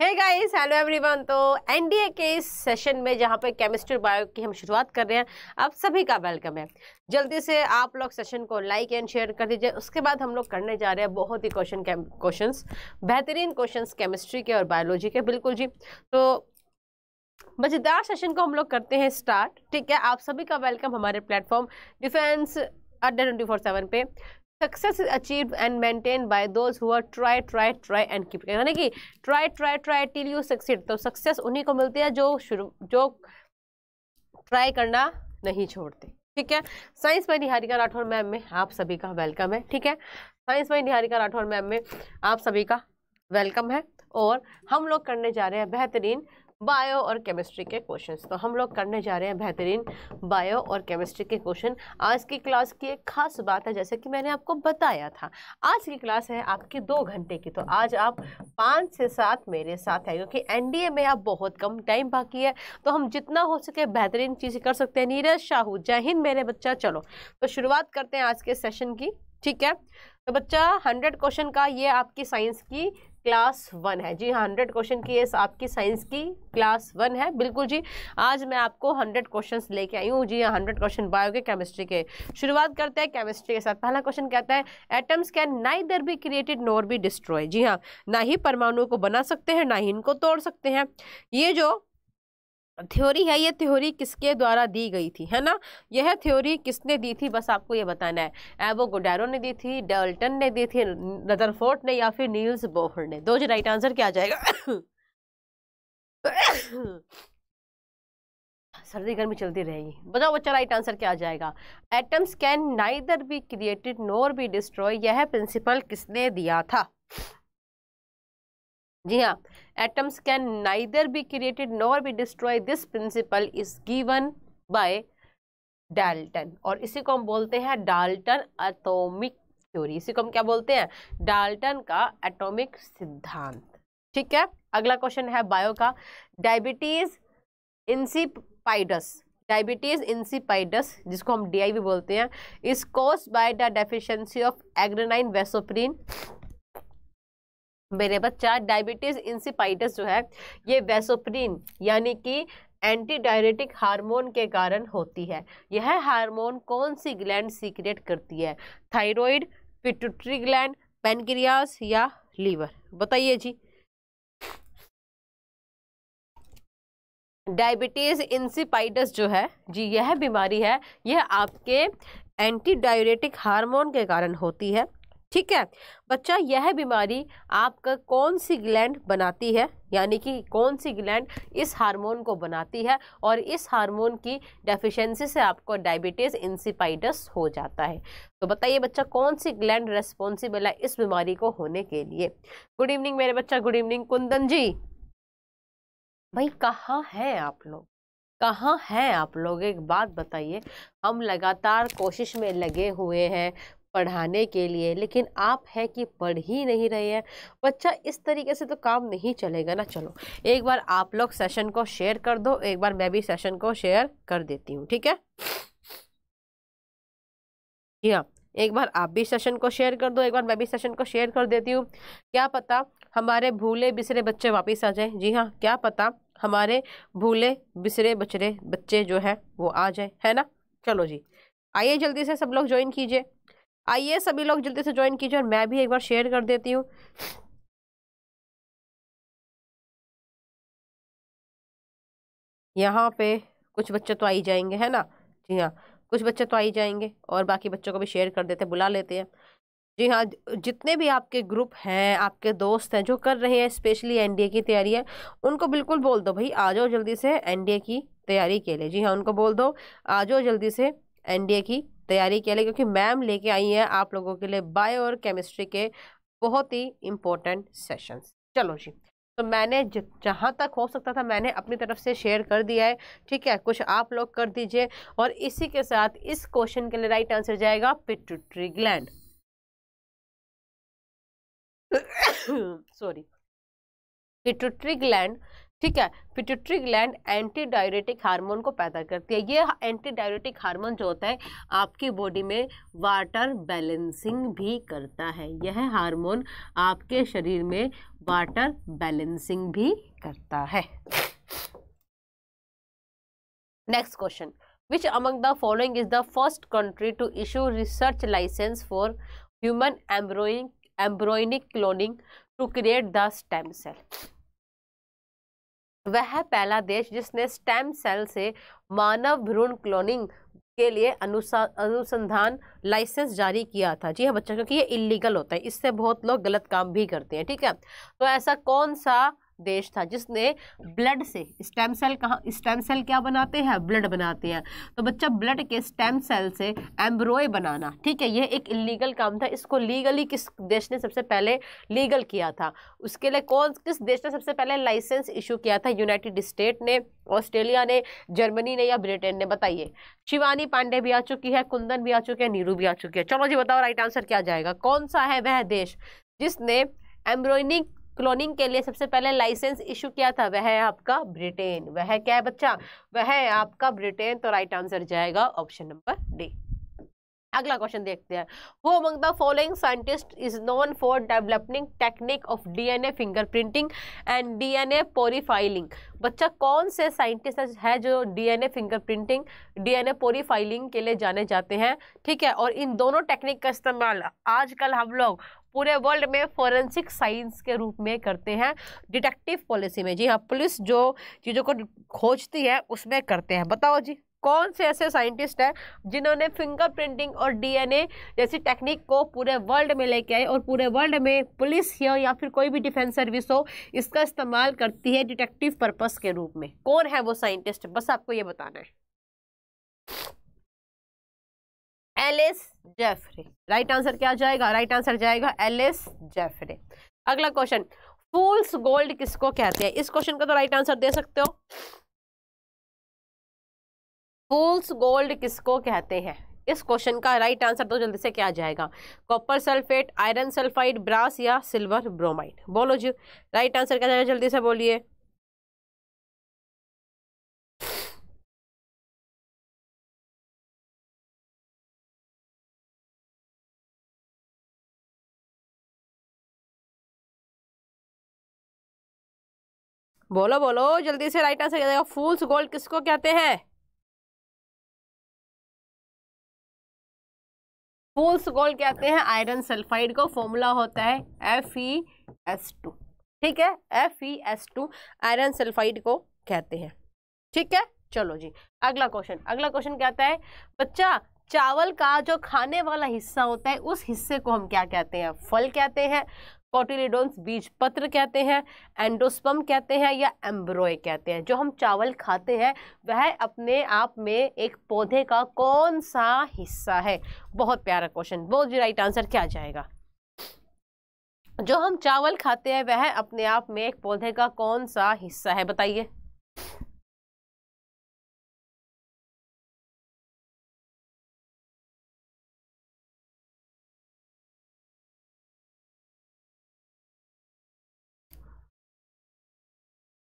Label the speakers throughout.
Speaker 1: हे guys hello everyone तो NDA के इस सेशन में जहाँ पे केमिस्ट्री बायो की हम शुरुआत कर रहे हैं आप सभी का वेलकम है जल्दी से आप लोग सेशन को लाइक एंड शेयर कर दीजिए उसके बाद हम लोग करने जा रहे हैं बहुत ही क्वेश्चन क्वेश्चंस बेहतरीन क्वेश्चंस केमिस्ट्री के और बायोलॉजी के बिल्कुल जी तो मज़ेदार सेशन को हम लोग करते हैं स्टार्ट ठीक है आप सभी का वेलकम हमारे platform defence Adda twenty four seven पे success is achieve and maintain by those who try try try and keep यानी कि try try try till you succeed तो सक्सेस उन्हीं को मिलती है जो शुरू जो ट्राई करना नहीं छोड़ते ठीक है science by Niharika Rathore ma'am में आप सभी का वेलकम है ठीक है science by Niharika Rathore ma'am में आप सभी का वेलकम है और हम लोग करने जा रहे हैं बेहतरीन बायो और केमिस्ट्री के क्वेश्चंस तो हम लोग करने जा रहे हैं बेहतरीन बायो और केमिस्ट्री के क्वेश्चन आज की क्लास की एक खास बात है जैसे कि मैंने आपको बताया था आज की क्लास है आपकी दो घंटे की तो आज आप पाँच से सात मेरे साथ हैं क्योंकि एनडीए में आप बहुत कम टाइम बाकी है तो हम जितना हो सके बेहतरीन चीज़ें कर सकते हैं नीरज शाहू जय हिंद मेरे बच्चा चलो तो शुरुआत करते हैं आज के सेशन की ठीक है तो बच्चा हंड्रेड क्वेश्चन का ये आपकी साइंस की क्लास वन है जी हाँ हंड्रेड क्वेश्चन की ये आपकी साइंस की क्लास वन है बिल्कुल जी आज मैं आपको हंड्रेड क्वेश्चंस लेके आई हूँ जी हाँ हंड्रेड क्वेश्चन बायो के केमिस्ट्री के शुरुआत करते हैं केमिस्ट्री के साथ पहला क्वेश्चन कहता है atoms can neither be created nor be destroy जी हाँ ना ही परमाणुओं को बना सकते हैं ना ही इनको तोड़ सकते हैं ये जो थ्योरी है ये थ्योरी किसके द्वारा दी गई थी है ना यह थ्योरी किसने दी थी बस आपको ये बताना है एबो गुडैरो ने दी थी डल्टन ने दी थी रदरफोर्ट ने या फिर नील्स बोहर ने दो जो राइट आंसर क्या आ जाएगा सर्दी गर्मी चलती रहेगी बताओ बच्चा राइट आंसर क्या आ जाएगा atoms can neither be created nor be destroy यह प्रिंसिपल किसने दिया था जी हाँ atoms can neither be created nor be destroyed this principle is given by Dalton और इसी को हम बोलते हैं डाल्टन एटॉमिक थ्योरी इसी को हम क्या बोलते हैं डाल्टन का एटॉमिक सिद्धांत ठीक है अगला क्वेश्चन है बायो का डायबिटीज इंसिपाइडस डायबिटीज इंसिपाइडस जिसको हम डी बोलते हैं is cause by the deficiency of एग्रेनाइन वेसोप्रीन मेरे बच्चा डायबिटीज़ इंसिपाइटिस जो है ये वेसोप्रीन यानी कि एंटी डायरेटिक हारमोन के कारण होती है यह हार्मोन कौन सी ग्लैंड सीक्रेट करती है थायराइड पिट्यूटरी ग्लैंड पेनक्रियास या लीवर बताइए जी डायबिटीज़ इंसिपाइटस जो है जी यह बीमारी है यह आपके एंटी डायरेटिक हारमोन के कारण होती है ठीक है बच्चा यह बीमारी आपका कौन सी ग्लैंड बनाती है यानी कि कौन सी ग्लैंड इस हार्मोन को बनाती है और इस हार्मोन की डेफिशिएंसी से आपको डायबिटीज़ इंसिपाइटस हो जाता है तो बताइए बच्चा कौन सी ग्लैंड रेस्पॉन्सिबल है इस बीमारी को होने के लिए गुड इवनिंग मेरे बच्चा गुड इवनिंग कुंदन जी भाई कहाँ हैं आप लोग कहाँ हैं आप लोग एक बात बताइए हम लगातार कोशिश में लगे हुए हैं पढ़ाने के लिए लेकिन आप है कि पढ़ ही नहीं रहे हैं बच्चा इस तरीके से तो काम नहीं चलेगा ना चलो एक बार आप लोग सेशन को शेयर कर दो एक बार मैं भी सेशन को शेयर कर देती हूँ ठीक है जी हाँ एक बार आप भी सेशन को शेयर कर दो एक बार मैं भी सेशन को शेयर कर देती हूँ क्या पता हमारे भूले बिसरे बच्चे वापस आ जाए जी हाँ क्या पता हमारे भूले बिसरे बचरे बच्चे जो है वो आ जाए है ना चलो जी आइए जल्दी से सब लोग ज्वाइन कीजिए आइए सभी लोग जल्दी से ज्वाइन कीजिए और मैं भी एक
Speaker 2: बार शेयर कर देती हूँ
Speaker 1: यहाँ पे कुछ बच्चे तो आई जाएंगे है ना जी हाँ कुछ बच्चे तो आई जाएंगे और बाकी बच्चों को भी शेयर कर देते बुला लेते हैं जी हाँ जितने भी आपके ग्रुप हैं आपके दोस्त हैं जो कर रहे हैं स्पेशली एनडीए की तैयारी है उनको बिल्कुल बोल दो भाई आ जाओ जल्दी से एनडीए की तैयारी के लिए जी हाँ उनको बोल दो आ जाओ जल्दी से एनडीए की तैयारी किया क्योंकि मैम लेके आई हैं आप लोगों के लिए बायो और केमिस्ट्री के बहुत ही इम्पोर्टेंट सेशंस चलो जी तो मैंने जहाँ तक हो सकता था मैंने अपनी तरफ से शेयर कर दिया है ठीक है कुछ आप लोग कर दीजिए और इसी के साथ इस क्वेश्चन के लिए राइट आंसर जाएगा pituitary gland sorry pituitary gland ठीक है pituitary gland anti diuretic hormone को पैदा करती है ये एंटी डायरेटिक हार्मोन जो होता है आपकी बॉडी में वाटर बैलेंसिंग भी करता है यह हार्मोन आपके शरीर में वाटर बैलेंसिंग भी करता है next question which among the following is the first country to issue research licence for human embryo embryonic cloning to create the stem cell वह पहला देश जिसने स्टेम सेल से मानव भ्रूण क्लोनिंग के लिए अनुसंधान लाइसेंस जारी किया था जी हाँ बच्चा क्योंकि ये इलीगल होता है इससे बहुत लोग गलत काम भी करते हैं ठीक है तो ऐसा कौन सा देश था जिसने ब्लड से स्टेम सेल कहाँ स्टेम सेल क्या बनाते हैं ब्लड बनाते हैं तो बच्चा ब्लड के स्टेम सेल से एम्ब्रोय बनाना ठीक है ये एक इलीगल काम था इसको लीगली किस देश ने सबसे पहले लीगल किया था उसके लिए कौन किस देश ने सबसे पहले लाइसेंस इशू किया था यूनाइटेड स्टेट ने ऑस्ट्रेलिया ने जर्मनी ने या ब्रिटेन ने बताइए शिवानी पांडे भी आ चुकी है कुंदन भी आ चुके हैं नीरू भी आ चुकी है चलो जी बताओ राइट आंसर क्या जाएगा कौन सा है वह देश जिसने एम्ब्रोइनिक क्लोनिंग के लिए सबसे पहले लाइसेंस इशू किया था वह है आपका ब्रिटेन वह क्या है बच्चा वह है आपका ब्रिटेन तो राइट आंसर जाएगा ऑप्शन नंबर डी अगला क्वेश्चन देखते हैं who among the following scientist is known for developing technique of DNA fingerprinting and DNA profiling बच्चा कौन से साइंटिस्ट है जो डीएनए फिंगरप्रिंटिंग डीएनए पोरीफाइलिंग के लिए जाने जाते हैं ठीक है और इन दोनों टेक्निक का इस्तेमाल आजकल हम लोग पूरे वर्ल्ड में फॉरेंसिक साइंस के रूप में करते हैं डिटेक्टिव पॉलिसी में जी हाँ पुलिस जो चीज़ों को खोजती है उसमें करते हैं बताओ जी कौन से ऐसे साइंटिस्ट हैं जिन्होंने फिंगर प्रिंटिंग और डीएनए जैसी टेक्निक को पूरे वर्ल्ड में लेके आए और पूरे वर्ल्ड में पुलिस हो या फिर कोई भी डिफेंस सर्विस हो इसका इस्तेमाल करती है डिटेक्टिव पर्पस के रूप में कौन है वो साइंटिस्ट बस आपको ये बताना है एलिस जेफरे राइट आंसर क्या जाएगा राइट right आंसर जाएगा एलिस जेफरे अगला क्वेश्चन फूल्स गोल्ड किसको कहते हैं इस क्वेश्चन का तो राइट right आंसर दे सकते हो फूल्स गोल्ड किसको कहते हैं इस क्वेश्चन का राइट आंसर तो जल्दी से क्या जाएगा copper sulphate iron sulphide brass या सिल्वर ब्रोमाइड बोलो जी राइट आंसर क्या जाएगा जल्दी से बोलिए
Speaker 2: बोलो बोलो जल्दी से राइट आंसर जाएगा फूल्स गोल्ड किसको कहते हैं
Speaker 1: फूल्स गोल्ड कहते हैं आयरन सल्फाइड को फॉर्मूला होता है एफ ई एस टू ठीक है F E S two iron sulphide को कहते हैं ठीक है चलो जी अगला क्वेश्चन अगला क्वेश्चन कहता है बच्चा चावल का जो खाने वाला हिस्सा होता है उस हिस्से को हम क्या कहते हैं फल कहते हैं कॉटिलिडोन्स बीज पत्र कहते हैं एंडोस्पम कहते हैं या एम्ब्रोय कहते हैं जो हम चावल खाते हैं वह अपने आप में एक पौधे का कौन सा हिस्सा है बहुत प्यारा क्वेश्चन बहुत जी राइट आंसर क्या जाएगा जो हम चावल खाते हैं वह अपने आप में एक पौधे का कौन सा हिस्सा है
Speaker 2: बताइए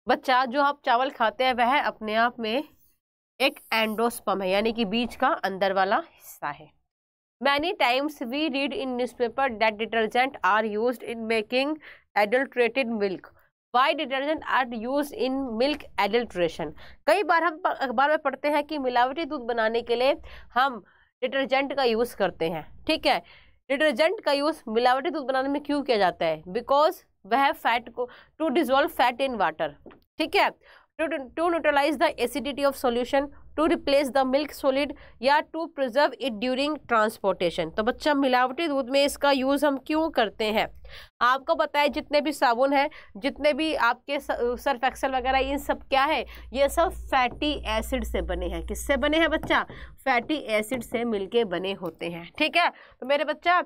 Speaker 2: बच्चा जो
Speaker 1: आप चावल खाते हैं वह अपने आप में एक एंडोस्पम है यानी कि बीज का अंदर वाला हिस्सा है many times we read in newspaper that detergent are use in making adulterated milk why detergent are use in milk adulteration कई बार हम अखबार में पढ़ते हैं कि मिलावटी दूध बनाने के लिए हम डिटर्जेंट का यूज़ करते हैं ठीक है डिटर्जेंट का यूज़ मिलावटी दूध बनाने में क्यों किया जाता है बिकॉज वह फैट को to dissolve fat in water ठीक है to to neutralise the acidity of solution to replace the milk solid या to preserve it during transportation तो बच्चा मिलावटी दूध में इसका यूज़ हम क्यों करते हैं आपको पता है जितने भी साबुन है जितने भी आपके सर्फ एक्सल वगैरह इन सब क्या है ये सब फैटी एसिड से बने हैं किससे बने हैं बच्चा फैटी एसिड से मिलके बने होते हैं ठीक है तो मेरे बच्चा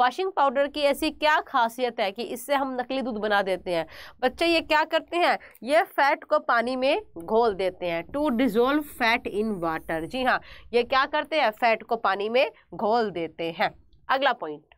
Speaker 1: वॉशिंग पाउडर की ऐसी क्या खासियत है कि इससे हम नकली दूध बना देते हैं बच्चे ये क्या करते हैं ये फैट को पानी में घोल देते हैं to dissolve fat in water जी हाँ ये क्या करते हैं फैट को पानी में घोल देते हैं अगला point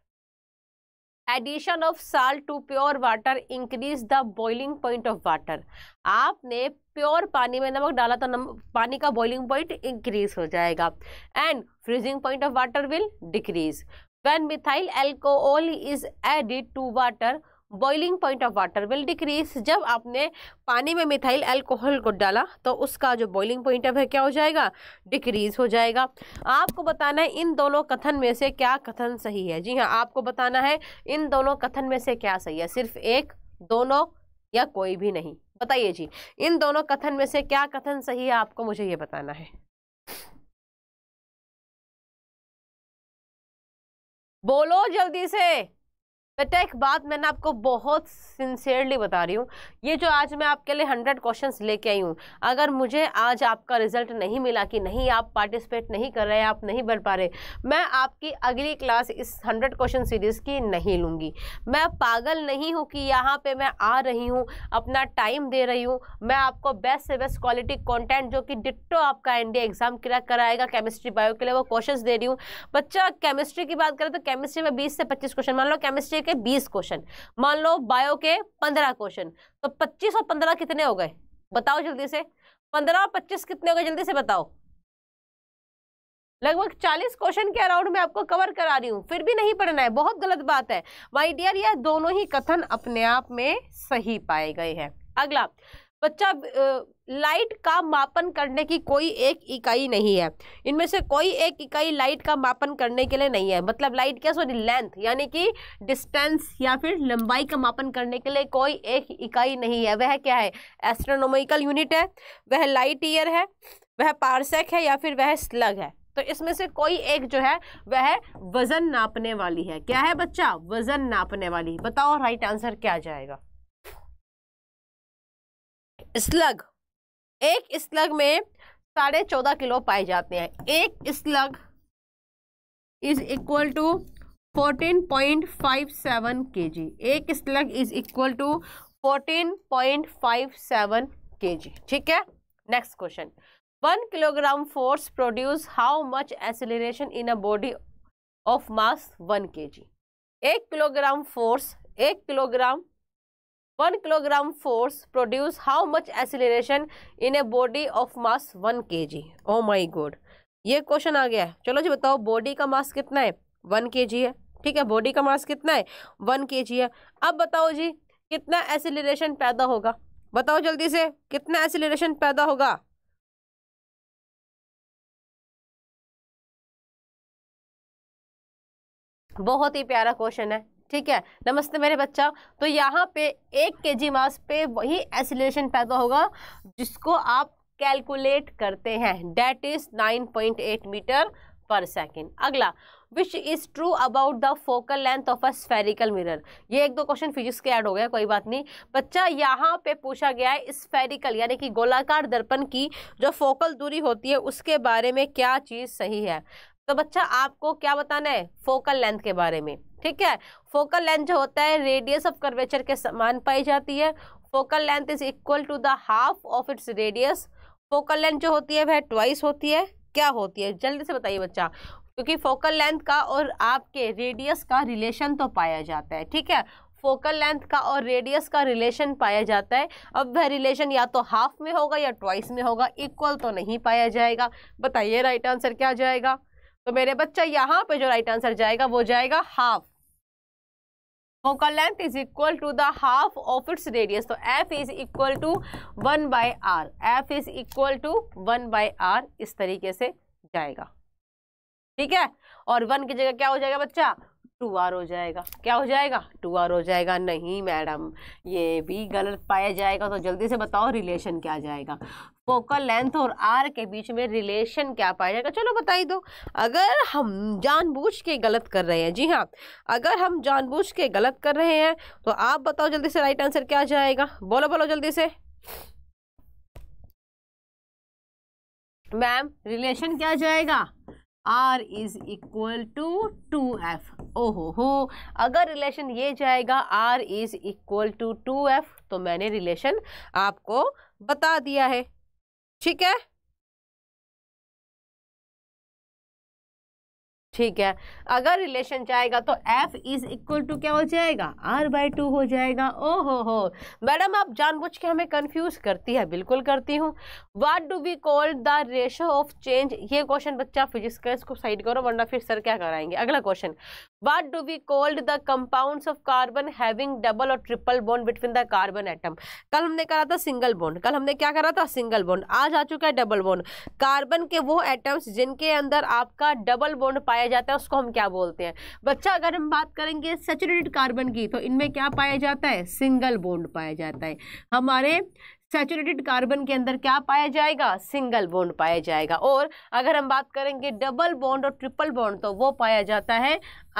Speaker 1: addition of salt to pure water increase the boiling point of water आपने प्योर पानी में नमक डाला तो नम, पानी का बॉइलिंग पॉइंट इंक्रीज हो जाएगा and freezing point of water will decrease When methyl alcohol is added to water, boiling point of water will decrease जब आपने पानी में मिथाइल अल्कोहल को डाला तो उसका जो बॉइलिंग पॉइंट ऑफ है क्या हो जाएगा डिक्रीज हो जाएगा आपको बताना है इन दोनों कथन में से क्या कथन सही है जी हाँ आपको बताना है इन दोनों कथन में से क्या सही है सिर्फ एक दोनों या कोई भी नहीं बताइए जी इन दोनों कथन में से क्या कथन सही है आपको मुझे ये बताना है बोलो जल्दी से बेटा एक बात मैंने आपको बहुत सिंसियरली बता रही हूँ ये जो आज मैं आपके लिए हंड्रेड क्वेश्चंस लेके आई हूँ अगर मुझे आज आपका रिजल्ट नहीं मिला कि नहीं आप पार्टिसिपेट नहीं कर रहे आप नहीं बढ़ पा रहे मैं आपकी अगली क्लास इस हंड्रेड क्वेश्चन सीरीज़ की नहीं लूँगी मैं पागल नहीं हूँ कि यहाँ पर मैं आ रही हूँ अपना टाइम दे रही हूँ मैं आपको बेस्ट से बेस्ट क्वालिटी कॉन्टेंट जो कि डिट्टो आपका एन एग्ज़ाम क्रैक कराएगा केमिस्ट्री बायो के लिए वो क्वेश्चन दे रही हूँ बच्चा केमिस्ट्री की बात करें तो केमिस्ट्री में बीस से पच्चीस क्वेश्चन मान लो केमिस्ट्री के बीस क्वेश्चन मान लो बायो के पंद्रह क्वेश्चन तो पच्चीस और पंद्रह कितने हो गए बताओ जल्दी से पंद्रह और पच्चीस कितने हो गए जल्दी से बताओ लगभग चालीस क्वेश्चन के अराउंड में आपको कवर करा रही हूँ फिर भी नहीं पढ़ना है बहुत गलत बात है माई डियर यह दोनों ही कथन अपने आप में सही पाए गए हैं अगला बच्चा लाइट का मापन करने की कोई एक इकाई नहीं है इनमें से कोई एक इकाई लाइट का मापन करने के लिए नहीं है मतलब लाइट क्या सॉरी लेंथ यानी कि डिस्टेंस या फिर लंबाई का मापन करने के लिए कोई एक इकाई नहीं है वह क्या है एस्ट्रोनोमिकल यूनिट है वह लाइट ईयर है वह पार्सेक है या फिर वह स्लग है तो इसमें से कोई एक जो है वह वजन नापने वाली है क्या है बच्चा वजन नापने वाली बताओ राइट आंसर क्या जाएगा स्लग एक स्लग में साढ़े चौदह किलो पाए जाते हैं एक slug is equal to fourteen point five seven K G एक slug is equal to fourteen point five seven K G ठीक है next question one kilogram force produce how much acceleration in a body of mass one K G एक kilogram force एक kilogram one kilogram force produce how much acceleration in a body of mass one K G O my good ये question आ गया है चलो जी बताओ body का मास कितना है वन के जी है ठीक है बॉडी का मास कितना है वन के जी है अब बताओ जी कितना एसिलेशन पैदा होगा बताओ जल्दी से कितना एसिलेशन पैदा होगा बहुत ही प्यारा क्वेश्चन है ठीक है नमस्ते मेरे बच्चा तो यहाँ पे एक के जी मास पे वही एसिलेशन पैदा होगा जिसको आप कैलकुलेट करते हैं that is 9.8 metre per second अगला which is true about the focal length of a spherical mirror ये एक दो क्वेश्चन फिजिक्स के ऐड हो गया कोई बात नहीं बच्चा यहाँ पे पूछा गया है स्फेरिकल यानी कि गोलाकार दर्पण की जो फोकल दूरी होती है उसके बारे में क्या चीज़ सही है तो बच्चा आपको क्या बताना है फोकल लेंथ के बारे में ठीक है फोकल लेंथ जो होता है रेडियस ऑफ कर्वेचर के समान पाई जाती है focal length is equal to the half of its radius focal length जो होती है वह ट्वाइस होती है क्या होती है जल्दी से बताइए बच्चा क्योंकि फोकल लेंथ का और आपके रेडियस का रिलेशन तो पाया जाता है ठीक है फोकल लेंथ का और रेडियस का रिलेशन पाया जाता है अब वह रिलेशन या तो हाफ में होगा या ट्वाइस में होगा इक्वल तो नहीं पाया जाएगा बताइए राइट आंसर क्या जाएगा तो मेरे बच्चा यहाँ पे जो राइट आंसर जाएगा वो जाएगा हाफ का length is equal to the half of its radius तो F is equal to one by R F is equal to one by R इस तरीके से जाएगा ठीक है और वन की जगह क्या हो जाएगा बच्चा टू आर हो जाएगा क्या हो जाएगा टू आर हो जाएगा नहीं मैडम ये भी गलत पाया जाएगा तो जल्दी से बताओ रिलेशन क्या जाएगा फोकल लेंथ और आर के बीच में रिलेशन क्या पाया जाएगा चलो बताई दो अगर हम जानबूझ के गलत कर रहे हैं जी हाँ अगर हम जानबूझ के गलत कर रहे हैं तो आप बताओ जल्दी से राइट आंसर क्या जाएगा बोलो बोलो जल्दी से मैम रिलेशन क्या जाएगा R is equal to two F ओहो हो अगर रिलेशन ये जाएगा R is equal to two F तो मैंने रिलेशन आपको बता दिया है ठीक है ठीक है अगर रिलेशन जाएगा तो एफ इज इक्वल टू क्या हो जाएगा आर बाई टू हो जाएगा ओ हो हो मैडम आप जानबूझ के हमें कंफ्यूज करती है बिल्कुल करती हूँ what do we call the ratio of change ये क्वेश्चन बच्चा फिजिक्स का इसको साइड करो वरना फिर सर क्या कराएंगे अगला question what do we called the compound of carbon having double और triple bond between the carbon atom कल हमने करा था सिंगल बॉन्ड कल हमने क्या करा था सिंगल बॉन्ड आज आ चुका है डबल बॉन्ड कार्बन के वो एटम्स जिनके अंदर आपका डबल बॉन्ड पाया पाया जाता है उसको हम क्या बोलते हैं बच्चा अगर हम बात करेंगे सेचुरेटेड कार्बन की तो इनमें क्या पाया जाता है सिंगल बोन्ड पाया जाता है हमारे सेचुरेटेड कार्बन के अंदर क्या पाया जाएगा सिंगल बॉन्ड पाया जाएगा और अगर हम बात करेंगे डबल बॉन्ड और ट्रिपल बॉन्ड तो वो पाया जाता है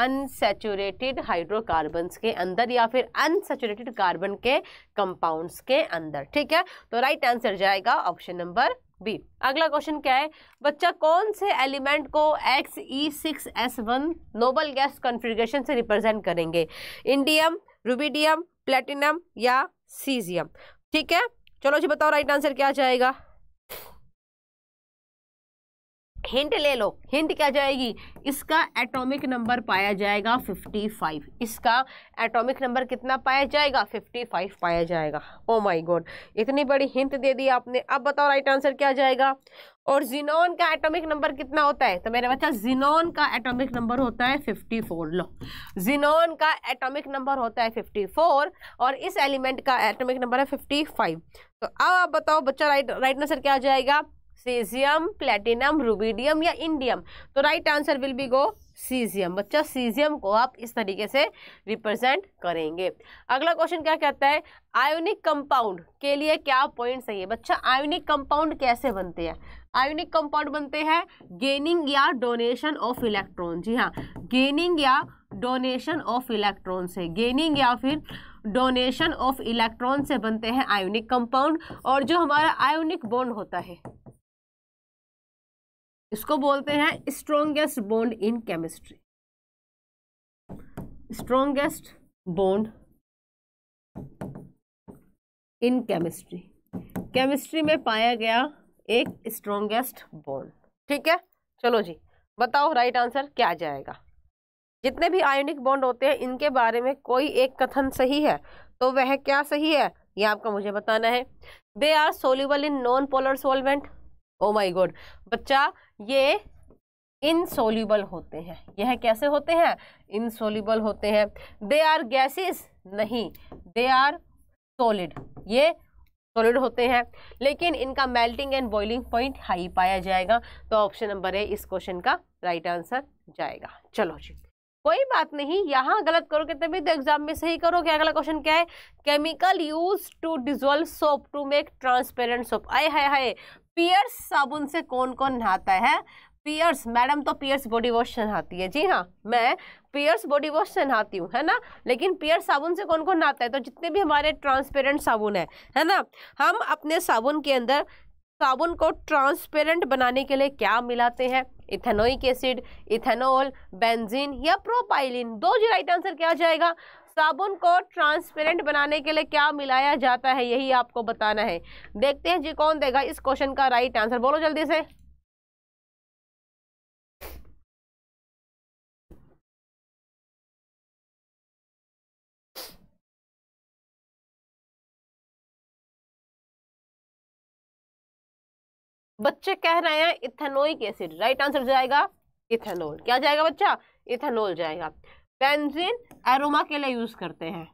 Speaker 1: अनसेचुरेटेड हाइड्रोकार्बन्स के अंदर या फिर अनसेचुरेटेड कार्बन के कंपाउंड्स के अंदर ठीक है तो राइट आंसर जाएगा ऑप्शन नंबर बी अगला क्वेश्चन क्या है बच्चा कौन से एलिमेंट को X E six S one noble gas configuration से रिप्रेजेंट करेंगे इंडियम रूबीडियम प्लेटिनम या सीजियम ठीक है चलो जी बताओ राइट आंसर क्या जाएगा हिंट ले लो हिंट क्या जाएगी इसका एटॉमिक नंबर पाया जाएगा 55 इसका एटॉमिक नंबर कितना पाया जाएगा 55 पाया जाएगा ओ माय गॉड इतनी बड़ी हिंट दे दी आपने अब बताओ राइट आंसर क्या जाएगा और जिनोन का एटॉमिक नंबर कितना होता है तो मेरे बच्चा जिनोन का एटॉमिक नंबर होता है 54 लो जिनोन का एटॉमिक नंबर होता है 54 और इस एलिमेंट का एटॉमिक नंबर है 55 तो अब आप बताओ बच्चा राइट राइट आंसर क्या जाएगा सीजियम प्लेटिनम रूबीडियम या इंडियम तो right answer will be go caesium बच्चा सीजियम को आप इस तरीके से रिप्रेजेंट करेंगे अगला क्वेश्चन क्या कहता है आयोनिक कंपाउंड के लिए क्या पॉइंट चाहिए बच्चा आयोनिक कंपाउंड कैसे बनते हैं आयोनिक कंपाउंड बनते हैं गेनिंग या डोनेशन ऑफ इलेक्ट्रॉन जी हाँ गेनिंग या डोनेशन ऑफ इलेक्ट्रॉन से गेनिंग या फिर डोनेशन ऑफ इलेक्ट्रॉन से बनते हैं आयोनिक कंपाउंड और जो हमारा आयोनिक बॉन्ड होता है इसको बोलते हैं strongest bond in chemistry strongest bond in chemistry chemistry में पाया गया एक स्ट्रोंगेस्ट बॉन्ड ठीक है चलो जी बताओ राइट आंसर क्या आ जाएगा जितने भी आयोनिक बॉन्ड होते हैं इनके बारे में कोई एक कथन सही है तो वह क्या सही है ये आपका मुझे बताना है they are soluble in non polar solvent oh my God बच्चा ये इनसोल्यूबल होते हैं यह कैसे होते हैं इनसोल्यूबल होते हैं दे आर गैसेस नहीं दे आर सॉलिड ये सॉलिड होते हैं लेकिन इनका melting and boiling point high पाया जाएगा तो ऑप्शन नंबर ए इस क्वेश्चन का राइट right आंसर जाएगा चलो जी कोई बात नहीं यहाँ गलत करोगे तभी तो एग्जाम में सही करोगे अगला क्वेश्चन क्या है chemical use to dissolve soap to make transparent soap आए हाय हाय पियर्स साबुन से कौन कौन नहाता है पियर्स मैडम तो पियर्स बॉडी वॉश से नहाती है जी हाँ मैं पियर्स बॉडी वॉश से नहाती हूँ है ना लेकिन पियर्स साबुन से कौन कौन नहाता है तो जितने भी हमारे ट्रांसपेरेंट साबुन है है ना हम अपने साबुन के अंदर साबुन को ट्रांसपेरेंट बनाने के लिए क्या मिलाते हैं इथेनोइक एसिड इथेनॉल बेंजीन या प्रोपाइलिन दो जी राइट आंसर क्या आ जाएगा साबुन को ट्रांसपेरेंट बनाने के लिए क्या मिलाया जाता है यही आपको बताना है देखते हैं जी कौन देगा इस क्वेश्चन का राइट आंसर बोलो जल्दी से बच्चे कह रहे हैं इथेनोइक एसिड राइट आंसर जाएगा इथेनोल क्या जाएगा बच्चा इथेनोल जाएगा बेंजीन एरोमा के लिए यूज
Speaker 2: करते हैं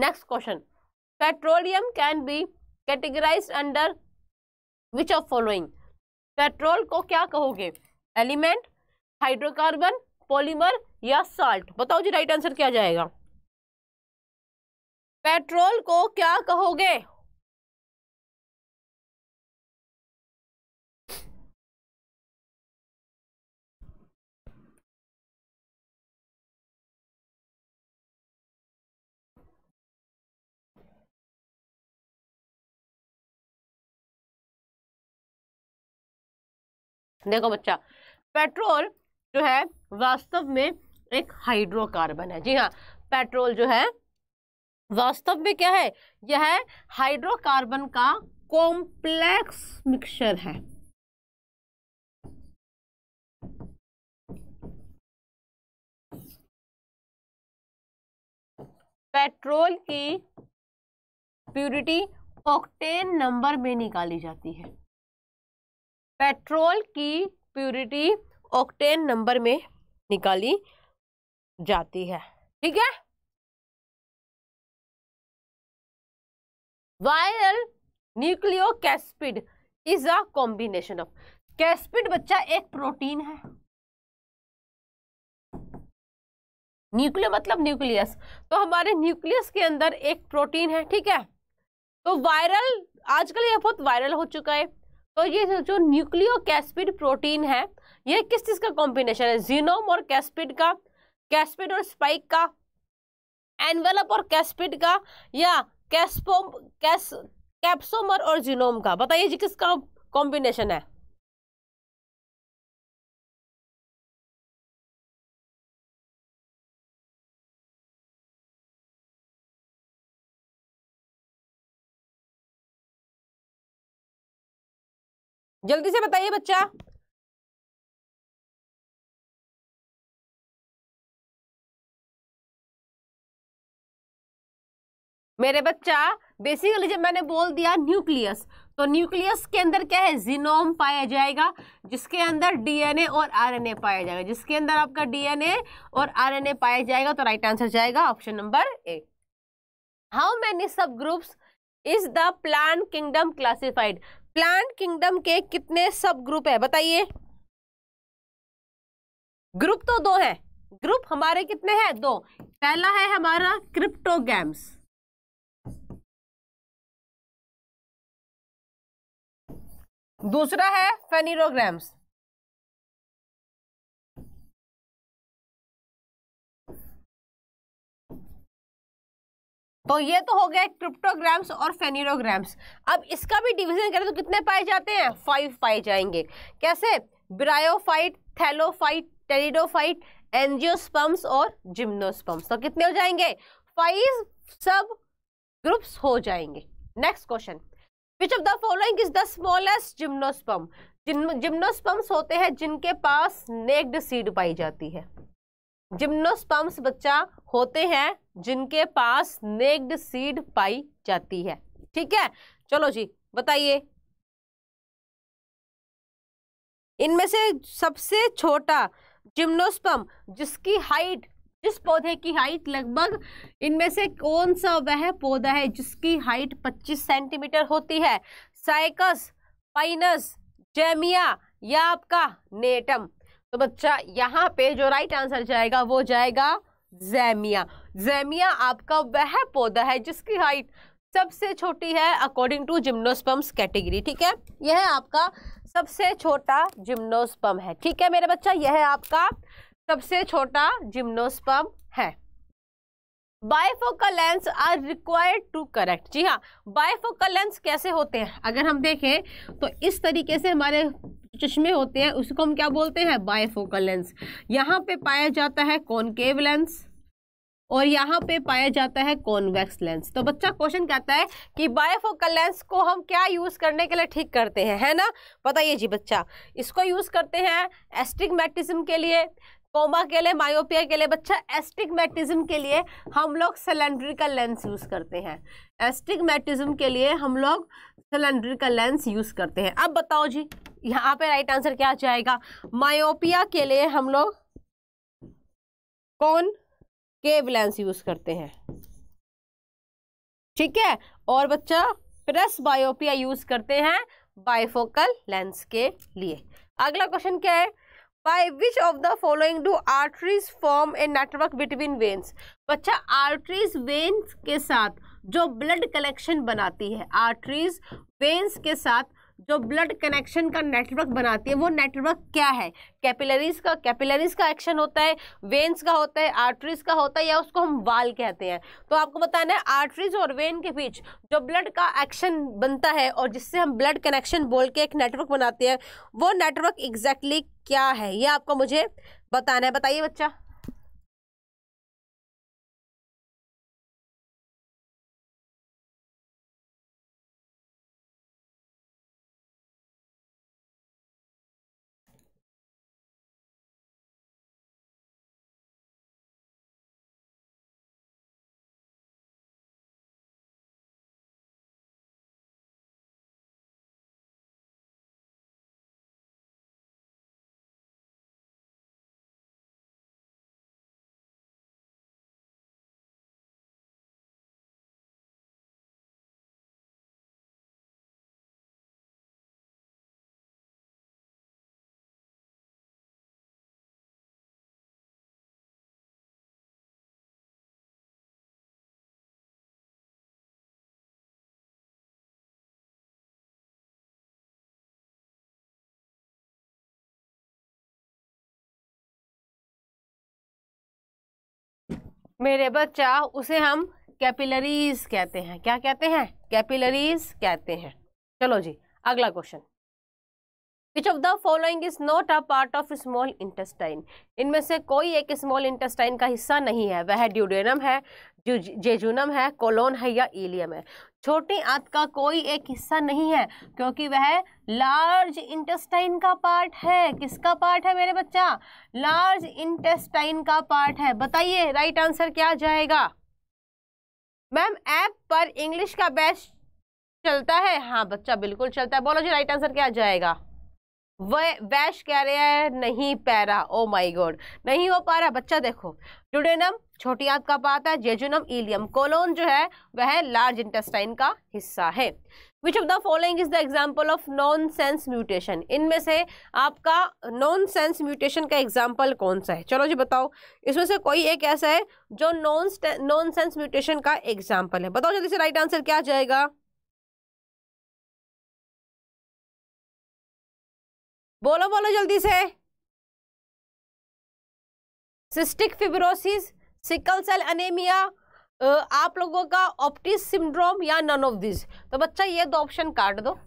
Speaker 2: next question
Speaker 1: petroleum can be categorise under which of following petrol को क्या कहोगे एलिमेंट हाइड्रोकार्बन पॉलीमर या साल्ट बताओ जी राइट आंसर क्या जाएगा
Speaker 2: पेट्रोल को क्या कहोगे
Speaker 1: देखो बच्चा पेट्रोल जो है वास्तव में एक हाइड्रोकार्बन है जी हाँ पेट्रोल जो है वास्तव में क्या है यह हाइड्रोकार्बन का कॉम्प्लेक्स मिक्सचर
Speaker 2: है पेट्रोल की
Speaker 1: प्यूरिटी ऑक्टेन नंबर में निकाली जाती है पेट्रोल की प्यूरिटी ऑक्टेन नंबर में निकाली
Speaker 2: जाती है ठीक है viral nucleocapsid is a
Speaker 1: combination of capsid बच्चा एक प्रोटीन है न्यूक्लियो मतलब न्यूक्लियस तो हमारे न्यूक्लियस के अंदर एक प्रोटीन है ठीक है तो वायरल आजकल यह बहुत वायरल हो चुका है तो ये जो न्यूक्लियो कैस्पिड प्रोटीन है ये किस चीज़ का कॉम्बिनेशन है जीनोम और कैस्पिड का कैस्पिड और स्पाइक का एनवेलप और कैस्पिड का या कैस्पोम कैस कैप्सोमर और जीनोम का बताइए जी किसका
Speaker 2: कॉम्बिनेशन है जल्दी से बताइए बच्चा
Speaker 1: मेरे बच्चा बेसिकली जब मैंने बोल दिया न्यूक्लियस तो न्यूक्लियस के अंदर क्या है जीनोम पाया जाएगा जिसके अंदर डीएनए और आरएनए पाया जाएगा जिसके अंदर आपका डीएनए और आरएनए पाया जाएगा तो राइट आंसर जाएगा option number A how many sub groups is the plant kingdom classified plant kingdom के कितने सब ग्रुप है बताइए ग्रुप तो दो है ग्रुप हमारे कितने हैं दो पहला है हमारा क्रिप्टोगैम्स
Speaker 2: दूसरा है फेनिरोग्राम्स तो ये तो हो
Speaker 1: गया क्रिप्टोग्राम्स और फेनिरोग्राम्स अब इसका भी डिवीजन करें तो कितने पाए जाते हैं फाइव पाए जाएंगे कैसे ब्रायोफाइट थैलोफाइट टेरिडोफाइट एनजियोस्पम्स और जिम्नोस्पम्स तो कितने हो जाएंगे फाइव सब ग्रुप्स हो जाएंगे next question which of the following is the smallest gymnosperm gymnosperms होते हैं जिनके पास नेक्ड सीड पाई जाती है जिम्नोस्पम्स बच्चा होते हैं जिनके पास नेक्ड सीड पाई जाती है ठीक है चलो जी बताइए इनमें से सबसे छोटा जिम्नोस्पम जिसकी हाइट जिस पौधे की हाइट लगभग इनमें से कौन सा वह पौधा है जिसकी हाइट 25 सेंटीमीटर होती है साइकस पाइनस जेमिया या आपका नेटम तो बच्चा यहाँ पे जो राइट आंसर जाएगा वो जाएगा जैमिया जैमिया आपका वह पौधा है जिसकी हाइट सबसे छोटी है अकॉर्डिंग टू जिम्नोस्पम्स कैटेगरी ठीक है यह है आपका सबसे छोटा जिम्नोस्पम है ठीक है मेरे बच्चा यह है आपका सबसे छोटा जिम्नोस्पम है bifocal lens are required to correct जी हाँ बायफोकल लेंस कैसे होते हैं अगर हम देखें तो इस तरीके से हमारे चश्मे होते हैं उसको हम क्या बोलते हैं बायफोकल लेंस यहाँ पे पाया जाता है कॉनकेव लेंस और यहाँ पे पाया जाता है कॉन्वेक्स लेंस तो बच्चा क्वेश्चन कहता है कि बायोफोकल लेंस को हम क्या यूज़ करने के लिए ठीक करते हैं है ना बताइए जी बच्चा इसको यूज़ करते हैं एस्टिगमेटिज्म के लिए कोमा के लिए मायोपिया के लिए बच्चा एस्टिगमेटिज्म के लिए हम लोग सिलेंड्रिकल लेंस यूज़ करते हैं एस्टिगमेटिज्म के लिए हम लोग सिलेंड्रिकल लेंस यूज़ करते हैं अब बताओ जी यहाँ पे राइट आंसर क्या जाएगा मायोपिया के लिए हम लोग कौन केव लेंस यूज़ करते हैं ठीक है और बच्चा प्रेस बायोपिया यूज़ करते हैं बायफोकल लेंस के लिए अगला क्वेश्चन क्या है by which of the following do arteries form a network between veins बच्चा आर्टरीज वेन्स के साथ जो ब्लड कलेक्शन बनाती है आर्टरीज वेन्स के साथ जो ब्लड कनेक्शन का नेटवर्क बनाती है वो नेटवर्क क्या है कैपिलरीज का कैपिलरीज का एक्शन होता है वेन्स का होता है आर्टरीज का होता है या उसको हम वाल कहते हैं तो आपको बताना है आर्टरीज और वेन के बीच जो ब्लड का एक्शन बनता है और जिससे हम ब्लड कनेक्शन बोल के एक नेटवर्क बनाते हैं वो नेटवर्क एग्जैक्टली exactly क्या है ये आपको मुझे बताना है बताइए बच्चा मेरे बच्चा उसे हम कैपिलरीज कहते हैं क्या कहते हैं कैपिलरीज कहते हैं चलो जी अगला question which of the following is not a part of small intestine इनमें से कोई एक स्मॉल इंटेस्टाइन का हिस्सा नहीं है वह ड्यूडेनम है जेजुनम है कोलोन है या इलियम है छोटी आंत का कोई एक हिस्सा नहीं है क्योंकि वह लार्ज इंटेस्टाइन का पार्ट है किसका पार्ट है मेरे बच्चा लार्ज इंटेस्टाइन का पार्ट है बताइए राइट आंसर क्या जाएगा मैम ऐप पर इंग्लिश का बेस्ट चलता है हाँ बच्चा बिल्कुल चलता है बोलो जी राइट आंसर क्या जाएगा वह वैश कह रहे हैं नहीं पैरा ओ माय गॉड नहीं हो पा रहा बच्चा देखो जुडेनम छोटी आंत का पाता है जेजुनम इलियम कोलोन जो है वह लार्ज इंटेस्टाइन का हिस्सा है which of the following is the example of non sense mutation इनमें से आपका नॉन सेंस म्यूटेशन का एग्जाम्पल कौन सा है चलो जी बताओ इसमें से कोई एक ऐसा है जो नॉन नॉन सेंस म्यूटेशन का एग्जाम्पल है बताओ जल्दी से
Speaker 2: राइट आंसर क्या जाएगा बोलो बोलो जल्दी से
Speaker 1: cystic fibrosis sickle cell anaemia आप लोगों का ऑप्टिस सिंड्रोम या नन ऑफ दिस तो बच्चा ये दो ऑप्शन काट दो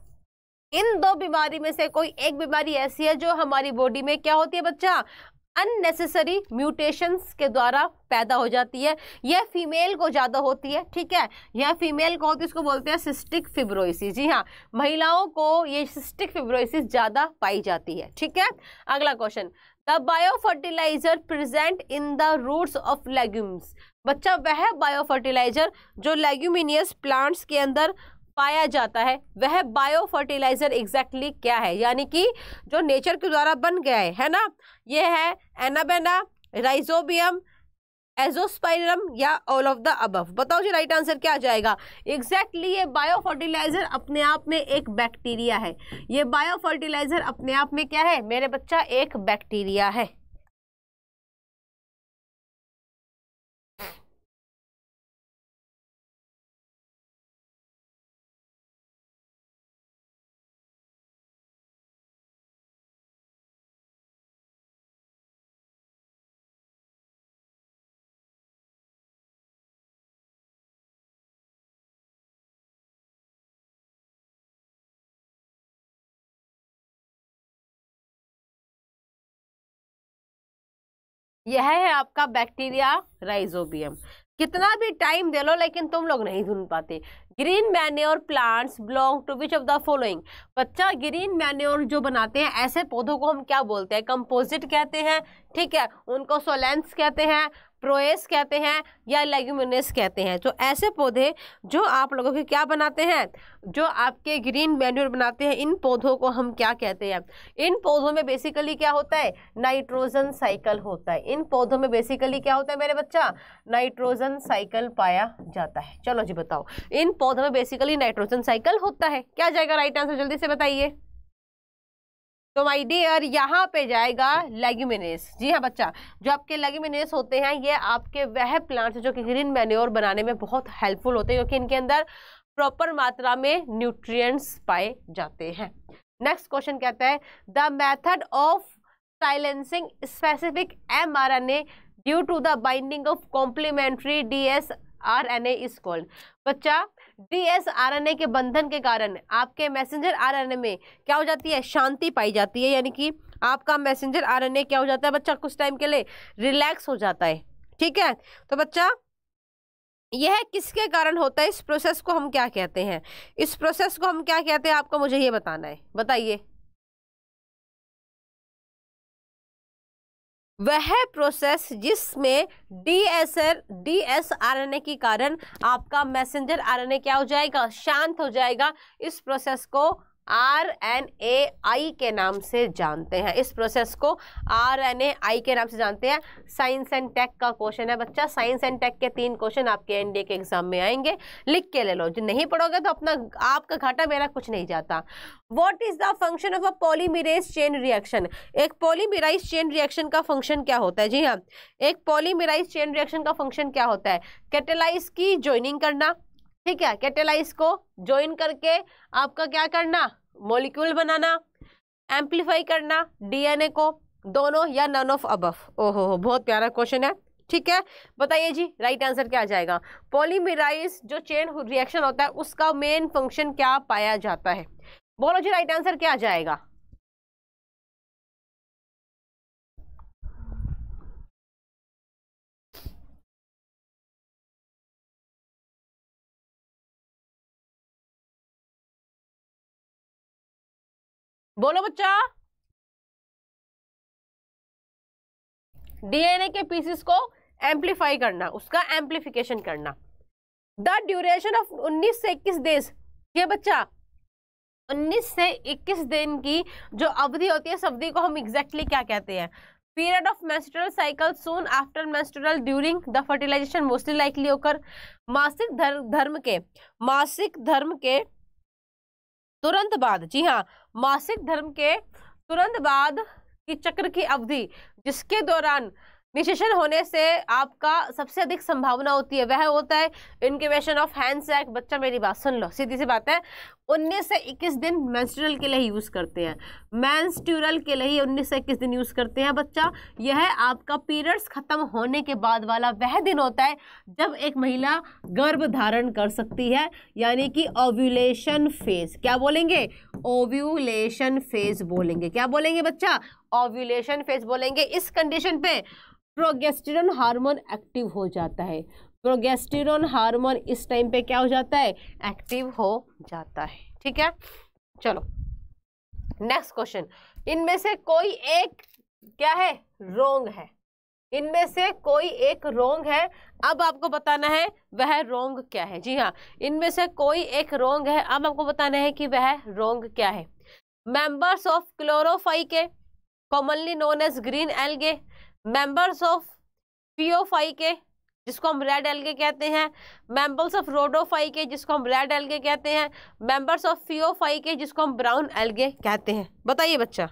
Speaker 1: इन दो बीमारी में से कोई एक बीमारी ऐसी है जो हमारी बॉडी में क्या होती है बच्चा अननेसेसरी म्यूटेशंस के द्वारा पैदा हो जाती है यह फीमेल को ज़्यादा होती है ठीक है यह फीमेल को होती है इसको बोलते हैं सिस्टिक फिब्रोइसिस जी हाँ महिलाओं को ये सिस्टिक फिब्रोइसिस ज़्यादा पाई जाती है ठीक है अगला question the biofertiliser present in the roots of legumes बच्चा वह बायोफर्टिलाइजर जो लेग्यूमिनियस प्लांट्स के अंदर पाया जाता है वह बायो फर्टिलाइजर एग्जैक्टली क्या है यानी कि जो नेचर के द्वारा बन गया है है ना यह है एनाबेना राइजोबियम एजोस्पाइरम या ऑल ऑफ द अबव बताओ जी राइट आंसर क्या आ जाएगा एग्जैक्टली exactly ये बायो फर्टिलाइजर अपने आप में एक बैक्टीरिया है ये बायो फर्टिलाइजर अपने आप में क्या है मेरे बच्चा एक बैक्टीरिया है यह है आपका बैक्टीरिया राइजोबियम कितना भी टाइम दे लो लेकिन तुम लोग नहीं ढूंढ पाते green manure plants belong to which of the following बच्चा ग्रीन मैन्योर जो बनाते हैं ऐसे पौधों को हम क्या बोलते हैं कंपोजिट कहते हैं ठीक है उनको सोलेंस कहते हैं प्रोएस कहते हैं या लेग्यूमिनस कहते हैं तो ऐसे पौधे जो आप लोगों के क्या बनाते हैं जो आपके ग्रीन मैन्यूर बनाते हैं इन पौधों को हम क्या कहते हैं इन पौधों में बेसिकली क्या होता है नाइट्रोजन साइकिल होता है इन पौधों में बेसिकली क्या होता है मेरे बच्चा नाइट्रोजन साइकिल पाया जाता है चलो जी बताओ इन पौधों में बेसिकली नाइट्रोजन साइकिल होता है क्या जाएगा राइट आंसर जल्दी से बताइए तो माय डियर यहाँ पे जाएगा लेग्यूमिनेस जी हाँ बच्चा जो आपके लेग्यूमिनेस होते हैं ये आपके वह प्लांट्स जो कि ग्रीन मैन्योर बनाने में बहुत हेल्पफुल होते हैं क्योंकि इनके अंदर प्रॉपर मात्रा में न्यूट्रिएंट्स पाए जाते हैं नेक्स्ट क्वेश्चन कहता है the method of silencing specific M R N A due to the binding of complementary D S R N A is called बच्चा डीएसआरएनए के बंधन के कारण आपके मैसेंजर आरएनए में क्या हो जाती है शांति पाई जाती है यानी कि आपका मैसेंजर आरएनए क्या हो जाता है बच्चा कुछ टाइम के लिए रिलैक्स हो जाता है ठीक है तो बच्चा यह किसके कारण होता है इस प्रोसेस को हम क्या कहते हैं इस प्रोसेस को हम क्या कहते हैं आपको मुझे ये बताना है बताइए वह प्रोसेस जिसमें D S R D S R N A के कारण आपका मैसेंजर आर एन ए क्या हो जाएगा शांत हो जाएगा इस प्रोसेस को आर एन ए आई के नाम से जानते हैं इस प्रोसेस को आर एन ए आई के नाम से जानते हैं साइंस एंड टेक का क्वेश्चन है बच्चा साइंस एंड टेक के तीन क्वेश्चन आपके एनडीए के एग्जाम में आएंगे लिख के ले लो जो नहीं पढ़ोगे तो अपना आपका घाटा मेरा कुछ नहीं जाता what is the function of a polymerase chain reaction एक पॉलीमिराइज चेन रिएक्शन का फंक्शन क्या होता है जी हाँ एक पॉलीमिराइज चेन रिएक्शन का फंक्शन क्या होता है कैटेलाइज की ज्वाइनिंग करना ठीक है कैटेलाइज को ज्वाइन करके आपका क्या करना मॉलिक्यूल बनाना एम्पलीफाई करना डीएनए को दोनों या नन ऑफ अबफ ओहो हो बहुत प्यारा क्वेश्चन है ठीक है बताइए जी राइट आंसर क्या आ जाएगा पॉलीमेराइज जो चेन रिएक्शन होता है उसका मेन फंक्शन क्या पाया जाता है बोलो जी राइट आंसर क्या आ जाएगा बोलो बच्चा डीएनए के पीसेस को एम्पलीफाई करना उसका एम्पलीफिकेशन करना द ड्यूरेशन ऑफ 19 से 21 डेज ये बच्चा 19 से 21 दिन की जो अवधि होती है इस अवधि को हम एग्जैक्टली exactly क्या कहते हैं period of menstrual cycle soon after menstrual during the fertilisation mostly likely होकर मासिक धर्म के मासिक धर्म के तुरंत बाद जी हाँ मासिक धर्म के तुरंत बाद की चक्र की अवधि जिसके दौरान विशेषण होने से आपका सबसे अधिक संभावना होती है वह होता है इनक्यूबेशन ऑफ हैंड सैक बच्चा मेरी बात सुन लो सीधी सी बात है 19 से 21 दिन मैंस्टूरल के लिए यूज़ करते हैं मैंस्टूरल के लिए 19 से 21 दिन यूज़ करते हैं बच्चा यह है आपका पीरियड्स ख़त्म होने के बाद वाला वह दिन होता है जब एक महिला गर्भ धारण कर सकती है यानी कि ओव्यूलेशन फेज क्या बोलेंगे ओव्यूलेशन फेज बोलेंगे क्या बोलेंगे बच्चा ओव्यूलेशन फेज बोलेंगे इस कंडीशन पे प्रोगेस्टेरॉन हार्मोन एक्टिव हो जाता है प्रोगेस्टेरॉन हार्मोन इस टाइम पे क्या हो जाता है एक्टिव हो जाता है ठीक है चलो नेक्स्ट क्वेश्चन इनमें से कोई एक क्या है रोंग है इनमें से कोई एक रोंग है अब आपको बताना है वह रोंग क्या है जी हाँ इनमें से कोई एक रोंग है अब आपको बताना है कि वह रोंग क्या है मेंबर्स ऑफ क्लोरोफाई के commonly known as green algae members of phaeophyceae के जिसको हम रेड एल्गे कहते हैं मेंबर्स ऑफ रोडोफाई के जिसको हम रेड एल्गे कहते हैं मेंबर्स ऑफ फियोफाई के जिसको हम ब्राउन एल्गे कहते हैं बताइए बच्चा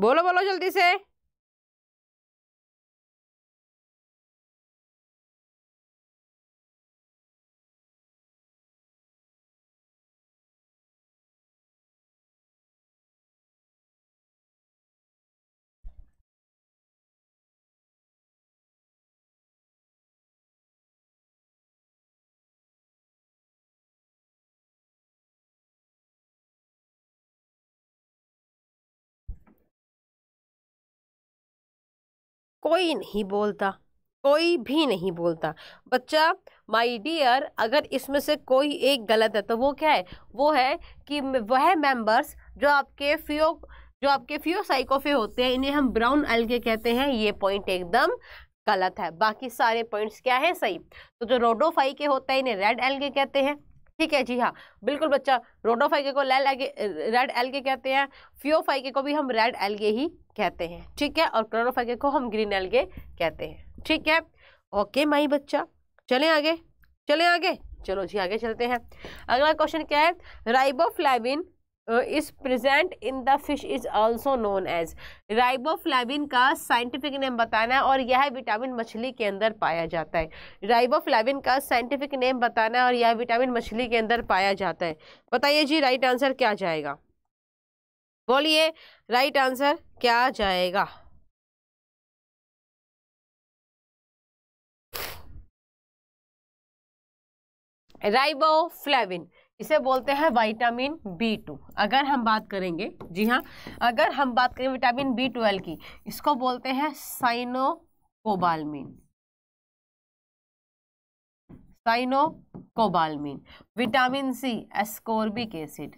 Speaker 2: बोलो बोलो जल्दी से
Speaker 1: कोई नहीं बोलता कोई भी नहीं बोलता बच्चा माय डियर अगर इसमें से कोई एक गलत है तो वो क्या है वो है कि वह मेंबर्स जो आपके फियो जो आपके फ्यू साइकोफे होते हैं इन्हें हम ब्राउन के कहते हैं ये पॉइंट एकदम गलत है बाकी सारे पॉइंट्स क्या है सही तो जो रोडोफाई के होते हैं इन्हें रेड के कहते हैं ठीक है जी हाँ बिल्कुल बच्चा रोडोफाइके को लेल एल्गे रेड एल्गे कहते हैं फ्योफाइके को भी हम रेड एल्गे ही कहते हैं ठीक है और क्लोरोफाइके को हम ग्रीन एल्गे कहते हैं ठीक है ओके माई बच्चा चलें आगे चलें आगे चलो जी आगे चलते हैं अगला क्वेश्चन क्या है riboflavin is present in the fish is also known as riboflavin का साइंटिफिक नेम बताना है और यह विटामिन मछली के अंदर पाया जाता है राइबोफ्लाविन का साइंटिफिक नेम बताना है और यह विटामिन मछली के अंदर पाया जाता है बताइए जी राइट आंसर क्या जाएगा बोलिए राइट आंसर क्या जाएगा राइबोफ्लाविन इसे बोलते हैं विटामिन बी टू अगर हम बात करेंगे जी हाँ अगर हम बात करें विटामिन बी ट्वेल्व की इसको बोलते हैं cyanocobalamin cyanocobalamin vitamin C ascorbic acid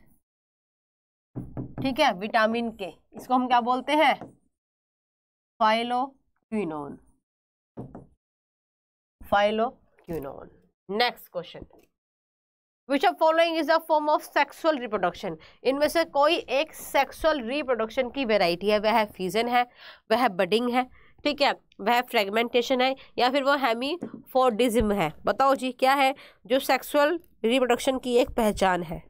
Speaker 1: ठीक है विटामिन के इसको हम क्या बोलते हैं
Speaker 2: phylloquinone
Speaker 1: phylloquinone next question which of following is a form of sexual reproduction इनमें से कोई एक सेक्सुअल रिप्रोडक्शन की वेराइटी है वह फीजन है वह बडिंग है ठीक है वह फ्रेगमेंटेशन है या फिर वो हैमी फोर्डिज्म है बताओ जी क्या है जो सेक्सुअल रिप्रोडक्शन की एक पहचान है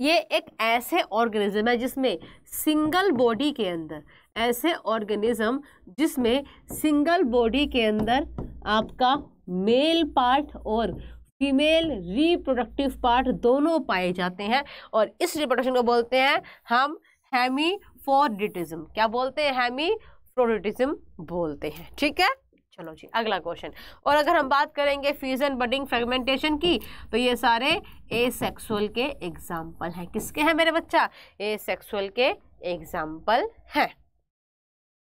Speaker 1: ये एक ऐसे ऑर्गेनिज्म है जिसमें सिंगल बॉडी के अंदर ऐसे ऑर्गेनिज्म जिसमें सिंगल बॉडी के अंदर आपका मेल पार्ट और फीमेल रिप्रोडक्टिव पार्ट दोनों पाए जाते हैं और इस रिप्रोडक्शन को बोलते हैं हम हैमी फोरडिटिज्म क्या बोलते हैं हैमी प्रोडिटिज्म बोलते हैं ठीक है चलो जी अगला क्वेश्चन और अगर हम बात करेंगे फ्यूजन बडिंग फ्रेगमेंटेशन की तो ये सारे ए सेक्सुअल के एग्जाम्पल हैं किसके हैं मेरे बच्चा ए सेक्सुअल के एग्जाम्पल हैं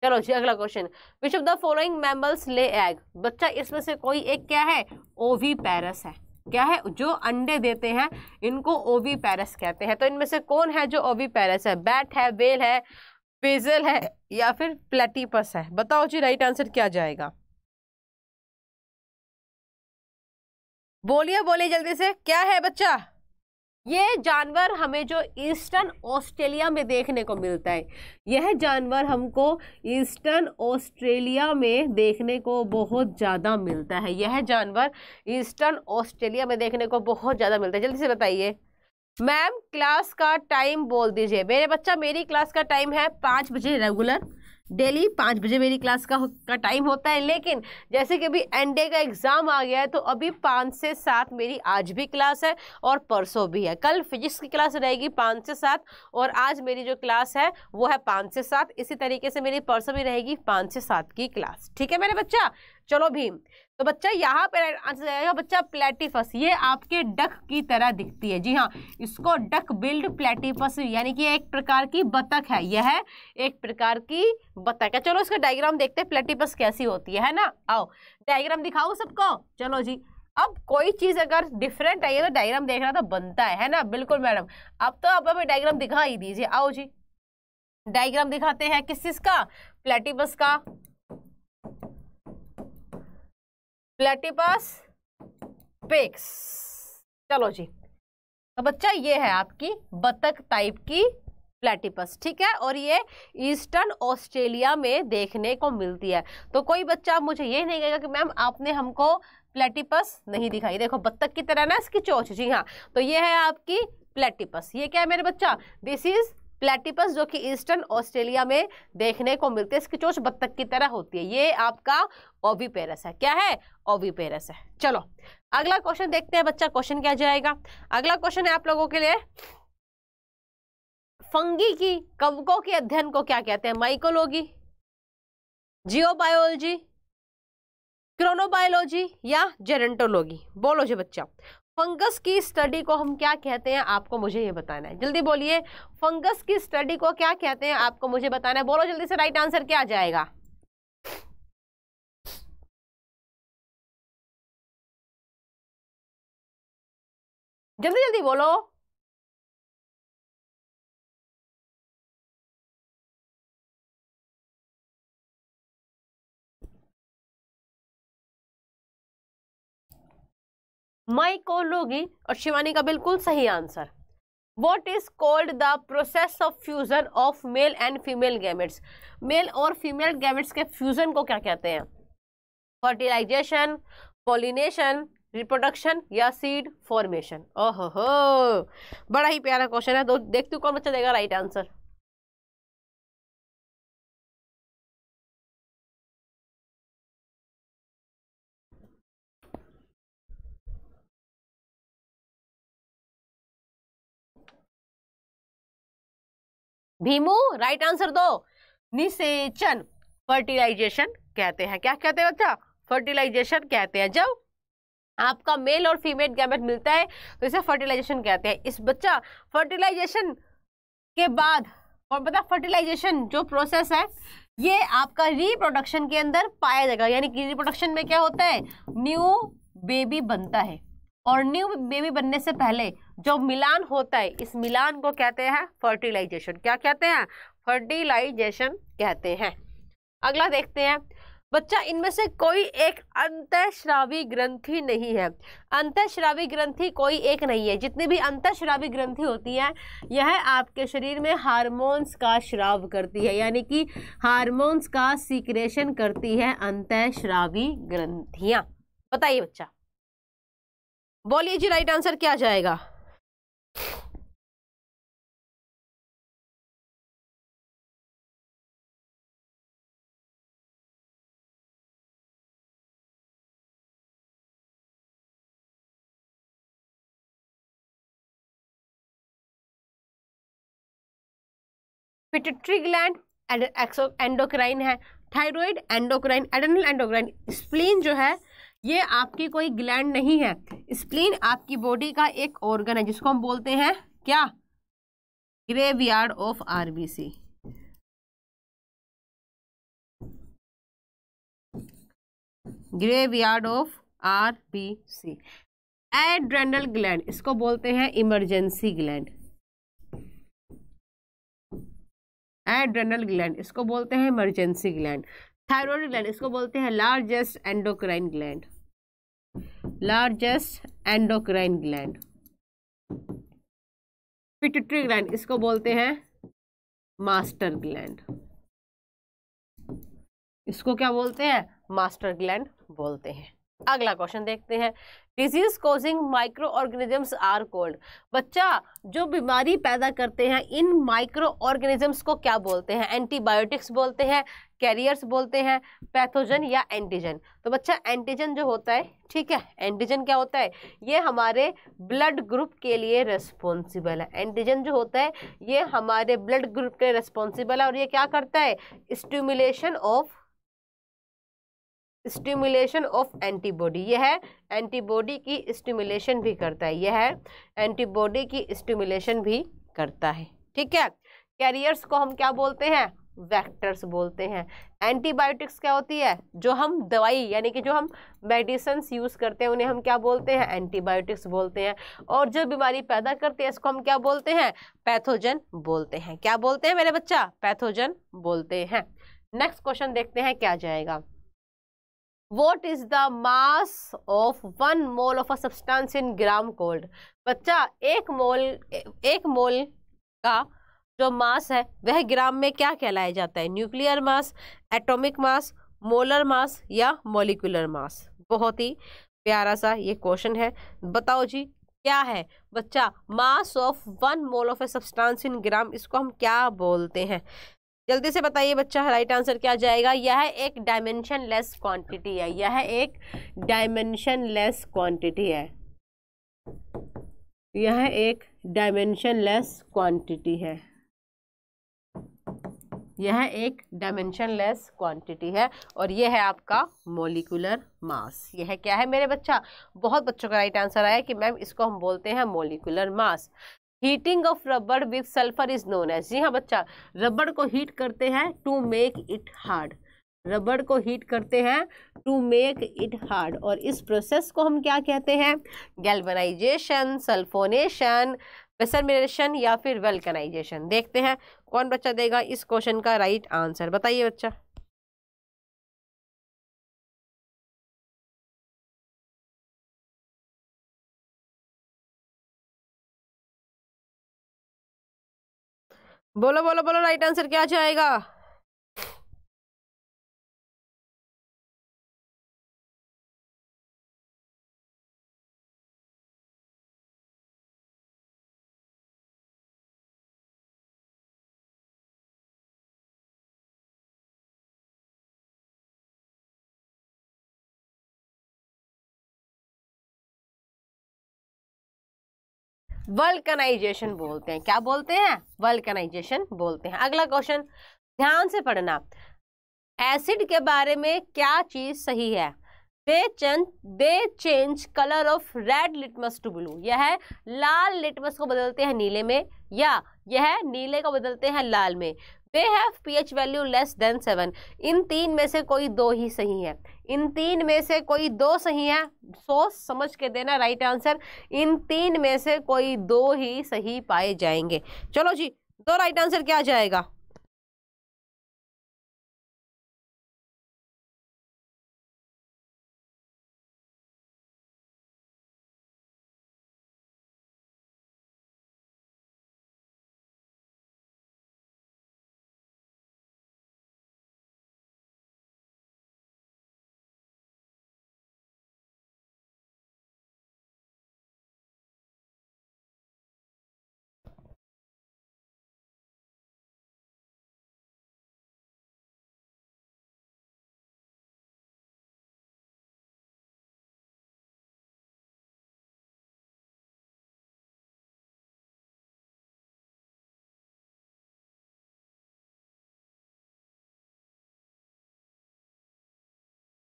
Speaker 1: चलो जी अगला question which of the following mammals lay egg बच्चा इसमें से कोई एक क्या है ओवी पैरस है क्या है जो अंडे देते हैं इनको ओवी पैरस कहते हैं तो इनमें से कौन है जो ओवी पैरस है बैट है बेल है पेजल है या फिर प्लेटिपस है बताओ जी राइट आंसर क्या जाएगा बोलिए बोलिए जल्दी से क्या है बच्चा ये जानवर हमें जो ईस्टर्न ऑस्ट्रेलिया में देखने को मिलता है यह जानवर हमको ईस्टर्न ऑस्ट्रेलिया में देखने को बहुत ज़्यादा मिलता है यह जानवर ईस्टर्न ऑस्ट्रेलिया में देखने को बहुत ज़्यादा मिलता है जल्दी से बताइए मैम क्लास का टाइम बोल दीजिए मेरे बच्चा मेरी क्लास का टाइम है पाँच बजे रेगुलर डेली पाँच बजे मेरी क्लास का का टाइम होता है लेकिन जैसे कि अभी एन डे का एग्ज़ाम आ गया है तो अभी पाँच से सात मेरी आज भी क्लास है और परसों भी है कल फिजिक्स की क्लास रहेगी पाँच से सात और आज मेरी जो क्लास है वो है पाँच से सात इसी तरीके से मेरी परसों भी रहेगी पाँच से सात की क्लास ठीक है मेरे बच्चा चलो भीम तो बच्चा यहाँ पर आंसर आएगा बच्चा प्लेटिफस ये आपके डक की तरह दिखती है जी हाँ इसको डक बिल्ड प्लेटिफस यानी कि एक प्रकार की बतख है यह है एक प्रकार की बतख है चलो इसका डायग्राम देखते हैं प्लेटिपस कैसी होती है है ना आओ डायग्राम दिखाओ सबको चलो जी अब कोई चीज़ अगर डिफरेंट आई है तो डायग्राम देखना तो बनता है है ना बिल्कुल मैडम अब तो आप हमें डायग्राम दिखा ही दीजिए आओ जी डायग्राम दिखाते हैं किस चीज़ का प्लेटिपस का प्लेटिपस पिक्स चलो जी तो बच्चा ये है आपकी बतख टाइप की प्लेटिपस ठीक है और ये ईस्टर्न ऑस्ट्रेलिया में देखने को मिलती है तो कोई बच्चा मुझे ये नहीं कहेगा कि मैम आपने हमको प्लेटिपस नहीं दिखाई देखो बत्तख की तरह ना इसकी चोच जी हाँ तो ये है आपकी प्लेटिपस ये क्या है मेरे बच्चा दिस इज प्लेटिपस जो कि ईस्टर्न ऑस्ट्रेलिया में देखने को मिलते हैं इसकी चोच बत्तख की तरह होती है ये आपका ओवीपेरस है क्या है ओवीपेरस है चलो अगला क्वेश्चन देखते हैं बच्चा क्वेश्चन क्या जाएगा अगला क्वेश्चन है आप लोगों के लिए फंगी की कवकों के अध्ययन को क्या कहते हैं माइकोलॉजी जियोबायोलॉजी क्रोनोबायोलॉजी या जेरेंटोलॉजी बोलो जी बच्चा फंगस की स्टडी को हम क्या कहते हैं आपको मुझे ये बताना है जल्दी बोलिए फंगस की स्टडी को क्या कहते हैं आपको मुझे बताना है बोलो जल्दी से राइट आंसर क्या आ जाएगा
Speaker 2: जल्दी जल्दी बोलो
Speaker 1: माइकोलोगी और शिवानी का बिल्कुल सही answer what is called the process of fusion of male and female gametes male और फीमेल गैमेट्स के फ्यूजन को क्या कहते हैं फर्टिलाइजेशन पोलिनेशन रिप्रोडक्शन या सीड फॉर्मेशन ओहो हो बड़ा ही प्यारा क्वेश्चन है तो देखती हूँ कौन बच्चा देगा right answer Bhimu right answer दो निषेचन फर्टिलाइजेशन कहते हैं क्या कहते हैं बच्चा फर्टिलाइजेशन कहते हैं जब आपका मेल और फीमेल गैमेट मिलता है तो इसे फर्टिलाइजेशन कहते हैं इस बच्चा फर्टिलाइजेशन के बाद और पता फर्टिलाइजेशन जो प्रोसेस है ये आपका रिप्रोडक्शन के अंदर पाया जाएगा यानी कि रिप्रोडक्शन में क्या होता है न्यू बेबी बनता है और न्यू बेबी बनने से पहले जो मिलान होता है इस मिलान को कहते हैं फर्टिलाइजेशन क्या कहते हैं फर्टिलाइजेशन कहते हैं अगला देखते हैं बच्चा इनमें से कोई एक अंतःश्रावी ग्रंथि नहीं है अंतःश्रावी ग्रंथि कोई एक नहीं है जितनी भी अंतःश्रावी ग्रंथि होती है यह आपके शरीर में हार्मोन्स का श्राव करती है यानी कि हार्मोन्स का सीक्रेशन करती है अंतःश्रावी ग्रंथियाँ बताइए बच्चा बोलिए जी राइट आंसर क्या जाएगा ग्लैंड एंडोक्राइन है thyroid endocrine adrenal endocrine spleen जो है ये आपकी कोई ग्लैंड नहीं है स्प्लीन आपकी बॉडी का एक ऑर्गन है जिसको हम बोलते हैं क्या graveyard of RBC graveyard of RBC adrenal gland इसको बोलते हैं इमरजेंसी ग्लैंड एड्रेनल ग्लैंड इसको बोलते हैं इमरजेंसी ग्लैंड थायरॉइड ग्लैंड इसको बोलते हैं largest endocrine gland largest endocrine gland pituitary gland इसको बोलते हैं मास्टर ग्लैंड इसको क्या बोलते हैं मास्टर ग्लैंड बोलते हैं अगला क्वेश्चन देखते हैं disease causing micro organisms are called बच्चा जो बीमारी पैदा करते हैं इन माइक्रो ऑर्गेनिजम्स को क्या बोलते हैं एंटीबायोटिक्स बोलते हैं कैरियर्स बोलते हैं पैथोजन या एंटीजन तो बच्चा एंटीजन जो होता है ठीक है एंटीजन क्या होता है ये हमारे ब्लड ग्रुप के लिए रेस्पॉन्सिबल है एंटीजन जो होता है ये हमारे ब्लड ग्रुप के लिए रेस्पॉन्सिबल है और ये क्या करता है stimulation of stimulation of antibody यह है एंटीबॉडी की स्टिमुलेशन भी करता है यह है एंटीबॉडी की स्टिमुलेशन भी करता है ठीक है कैरियर्स को हम क्या बोलते हैं वेक्टर्स बोलते हैं एंटीबायोटिक्स क्या होती है जो हम दवाई यानी कि जो हम मेडिसन्स यूज़ करते हैं उन्हें हम क्या बोलते हैं एंटीबायोटिक्स बोलते हैं और जो बीमारी पैदा करते हैं इसको हम क्या बोलते हैं पैथोजन बोलते हैं क्या बोलते हैं मेरे बच्चा पैथोजन बोलते हैं नेक्स्ट क्वेश्चन देखते हैं क्या जाएगा what is the mass of one mole of a substance in gram called बच्चा एक मोल एक मोल का जो मास है वह ग्राम में क्या कहलाया जाता है nuclear mass atomic mass molar mass या मोलिकुलर मास बहुत ही प्यारा सा ये क्वेश्चन है बताओ जी क्या है बच्चा mass of one mole of a substance in gram इसको हम क्या बोलते हैं जल्दी से बताइए बच्चा राइट आंसर क्या जाएगा यह एक डायमेंशन लेस क्वांटिटी है यह एक डायमेंशन लेस क्वांटिटी है यह एक डायमेंशन लेस क्वांटिटी है यह एक डायमेंशन लेस क्वांटिटी है और यह है आपका मोलिकुलर मास यह क्या है मेरे बच्चा बहुत बच्चों का राइट आंसर आया कि मैम इसको हम बोलते हैं molecular mass heating of rubber with sulphur is known as जी हाँ बच्चा रबड़ को हीट करते हैं टू मेक इट हार्ड रबड़ को हीट करते हैं टू मेक इट हार्ड और इस प्रोसेस को हम क्या कहते हैं गैल्वनाइजेशन सल्फोनेशन वेसरमिनेशन या फिर वेल्कनाइजेशन देखते हैं कौन बच्चा देगा इस क्वेश्चन का राइट आंसर बताइए
Speaker 2: बच्चा बोलो बोलो बोलो राइट आंसर क्या जाएगा वल्कनाइजेशन
Speaker 1: बोलते हैं क्या बोलते हैं वल्कनाइजेशन बोलते हैं अगला क्वेश्चन ध्यान से पढ़ना एसिड के बारे में क्या चीज़ सही है they change they change colour of red litmus to blue यह लाल लिटमस को बदलते हैं नीले में या यह नीले को बदलते हैं लाल में they have P H value less than seven इन तीन में से कोई दो ही सही है इन तीन में से कोई दो सही है सोच समझ के देना राइट आंसर इन तीन में से कोई दो ही सही पाए जाएंगे चलो जी दो राइट आंसर क्या आ जाएगा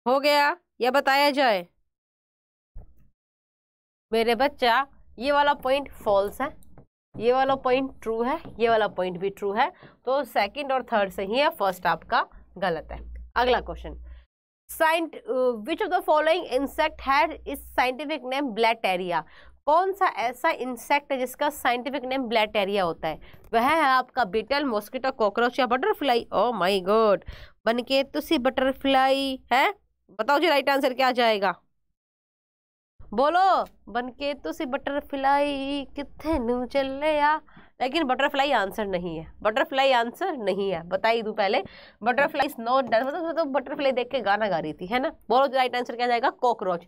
Speaker 2: हो गया या बताया जाए
Speaker 1: मेरे बच्चा ये वाला पॉइंट फॉल्स है ये वाला पॉइंट ट्रू है ये वाला पॉइंट भी ट्रू है तो सेकंड और थर्ड सही है फर्स्ट आपका गलत है अगला क्वेश्चन साइंट which of the following insect had is scientific name Blattaria कौन सा ऐसा इंसेक्ट है जिसका साइंटिफिक नेम ब्लैटेरिया होता है वह है आपका बीटल मॉस्किटो कॉकरोच या बटरफ्लाई ओ माई गॉड बनके तुसी बटरफ्लाई है बताओ जी राइट आंसर क्या जाएगा बोलो बनके तुसी तो बटरफ्लाई कितने नू चले लेकिन बटरफ्लाई आंसर नहीं है बटरफ्लाई आंसर नहीं है बताई दू पहले बटरफ्लाई नॉट डांस मतलब बटरफ्लाई तो देख के गाना गा रही थी है ना बोलो राइट आंसर क्या जाएगा कॉकरोच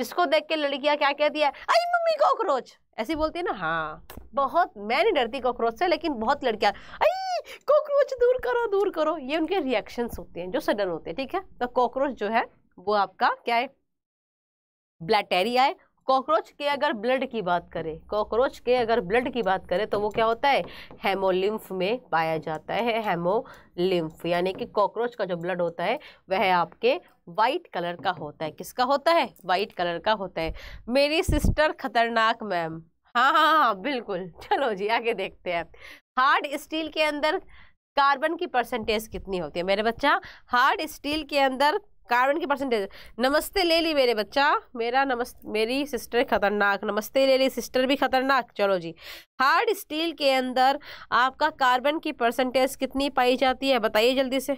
Speaker 1: जिसको देख के लड़कियां क्या कहती है अरे मम्मी कॉकरोच ऐसी बोलती है ना हाँ बहुत मैं नहीं डरती कॉकरोच से लेकिन बहुत लड़कियां अरे कॉकरोच दूर करो दूर करो ये उनके रिएक्शंस होते हैं जो सडन होते हैं ठीक है तो कॉकरोच जो है वो आपका क्या है ब्लैटेरिया है कॉकरोच के अगर ब्लड की बात करें कॉकरोच के अगर ब्लड की बात करें तो वो क्या होता है हेमोलिम्फ में पाया जाता है हेमोलिम्फ यानी कि कॉकरोच का जो ब्लड होता है वह आपके वाइट कलर का होता है किसका होता है वाइट कलर का होता है मेरी सिस्टर खतरनाक मैम हाँ हाँ हाँ बिल्कुल चलो जी आगे देखते हैं हार्ड स्टील के अंदर कार्बन की परसेंटेज कितनी होती है मेरे बच्चा हार्ड स्टील के अंदर कार्बन की परसेंटेज नमस्ते ले ली मेरे बच्चा मेरा नमस्ते मेरी सिस्टर खतरनाक नमस्ते ले ली सिस्टर भी खतरनाक चलो जी हार्ड स्टील के अंदर आपका कार्बन की परसेंटेज कितनी पाई जाती है बताइए जल्दी से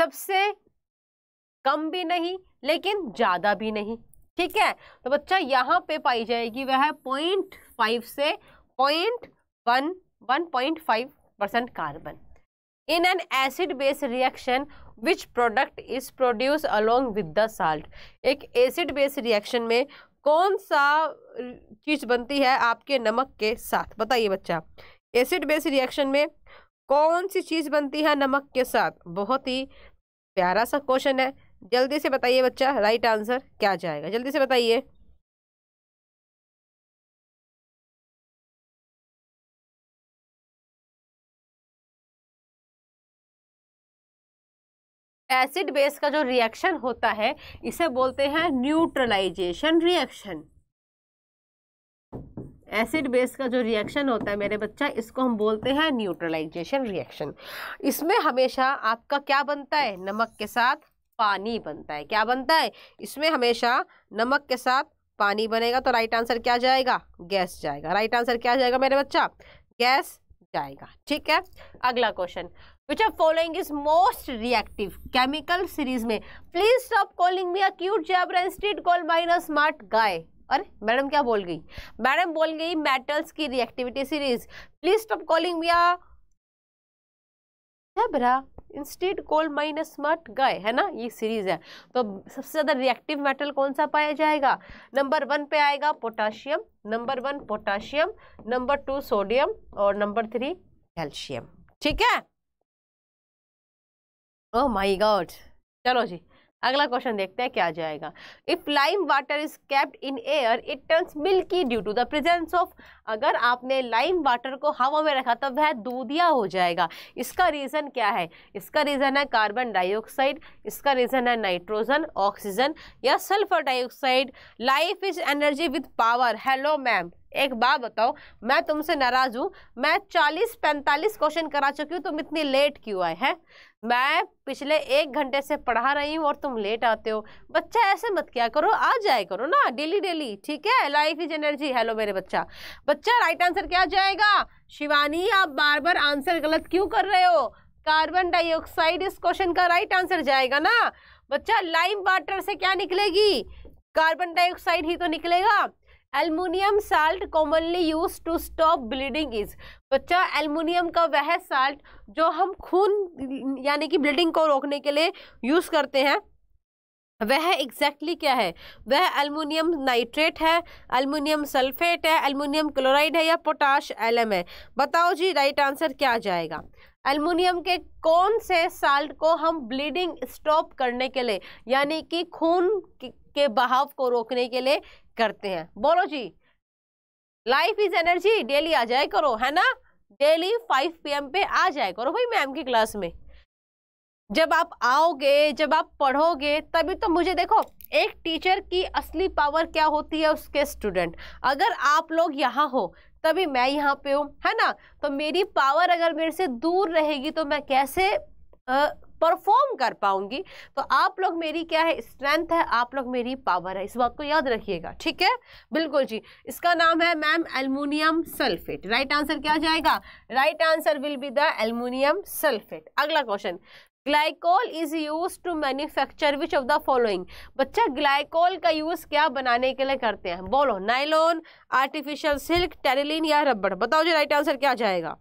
Speaker 1: सबसे कम भी नहीं लेकिन ज़्यादा भी नहीं ठीक है तो बच्चा यहाँ पे पाई जाएगी वह पॉइंट फाइव से point one one point five percent carbon in an acid base reaction which product is produce along with the salt एक एसिड बेस रिएक्शन में कौन सा चीज़ बनती है आपके नमक के साथ बताइए बच्चा एसिड बेस रिएक्शन में कौन सी चीज़ बनती है नमक के साथ बहुत ही प्यारा सा क्वेश्चन है जल्दी से बताइए बच्चा राइट आंसर क्या जाएगा
Speaker 2: जल्दी से बताइए
Speaker 1: एसिड बेस का जो रिएक्शन होता है इसे बोलते हैं न्यूट्रलाइजेशन रिएक्शन एसिड बेस का जो रिएक्शन होता है मेरे बच्चा इसको हम बोलते हैं न्यूट्रलाइजेशन रिएक्शन इसमें हमेशा आपका क्या बनता है नमक के साथ पानी बनता है क्या बनता है इसमें हमेशा नमक के साथ पानी बनेगा तो राइट आंसर क्या जाएगा गैस जाएगा राइट आंसर क्या जाएगा मेरे बच्चा गैस जाएगा ठीक है अगला question which are following is most reactive chemical series में please stop calling me acute जैब्रा instead call minus smart guy अरे मैडम क्या बोल गई मैडम बोल गई मेटल्स की reactivity series please stop calling भैया जबरा इंस्टीट कोल्ड स्मार्ट गाय है ना ये सीरीज है तो सबसे ज़्यादा रिएक्टिव मेटल कौन सा पाया जाएगा नंबर वन पे आएगा potassium number one potassium number two sodium और नंबर थ्री कैल्शियम ठीक है ओह माय गॉड चलो जी अगला क्वेश्चन देखते हैं क्या जाएगा if lime water is kept in air it turns milky due to the presence of अगर आपने लाइम वाटर को हवा में रखा तो वह दूधिया हो जाएगा इसका रीज़न क्या है इसका रीज़न है कार्बन डाइऑक्साइड इसका रीज़न है नाइट्रोजन ऑक्सीजन या sulphur dioxide life is energy with power hello ma'am एक बात बताओ मैं तुमसे नाराज़ हूँ मैं चालीस पैंतालीस क्वेश्चन करा चुकी हूँ तुम इतनी लेट क्यों आए हैं मैं पिछले एक घंटे से पढ़ा रही हूँ और तुम लेट आते हो बच्चा ऐसे मत क्या करो आ जाए करो ना डेली डेली ठीक है लाइफ इज एनर्जी हेलो मेरे बच्चा बच्चा राइट आंसर क्या जाएगा शिवानी आप बार बार आंसर गलत क्यों कर रहे हो कार्बन डाइऑक्साइड इस क्वेश्चन का राइट आंसर जाएगा ना बच्चा लाइम वाटर से क्या निकलेगी कार्बन डाइऑक्साइड ही तो निकलेगा aluminium salt commonly use to stop bleeding is बच्चा एलमिनियम का वह साल्ट जो हम खून यानी कि ब्लीडिंग को रोकने के लिए यूज़ करते हैं वह एग्जैक्टली exactly क्या है वह एलमिनियम नाइट्रेट है एलमिनियम सल्फेट है एलमिनियम क्लोराइड है या पोटाश एलम है बताओ जी राइट आंसर क्या आ जाएगा एल्युमिनियम के कौन से साल्ट को हम ब्लीडिंग स्टॉप करने के लिए यानी कि खून के बहाव को रोकने के लिए करते हैं बोलो जी लाइफ इज एनर्जी डेली आ जाए करो है ना डेली 5 पीएम पे आ जाए करो भाई मैम की क्लास में जब आप आओगे जब आप पढ़ोगे तभी तो मुझे देखो एक टीचर की असली पावर क्या होती है उसके स्टूडेंट अगर आप लोग यहाँ हो तभी मैं यहाँ पे हूँ है ना तो मेरी पावर अगर मेरे से दूर रहेगी तो मैं कैसे परफॉर्म कर पाऊंगी तो आप लोग मेरी क्या है स्ट्रेंथ है आप लोग मेरी पावर है इस बात को याद रखिएगा ठीक है बिल्कुल जी इसका नाम है ma'am aluminium sulphate right answer क्या जाएगा right answer will be the aluminium sulphate अगला question glycol is use to manufacture which of the following बच्चा ग्लाइकोल का यूज क्या बनाने के लिए करते हैं बोलो नाइलोन आर्टिफिशियल सिल्क टेरिलिन या रबड़ बताओ जी राइट आंसर क्या जाएगा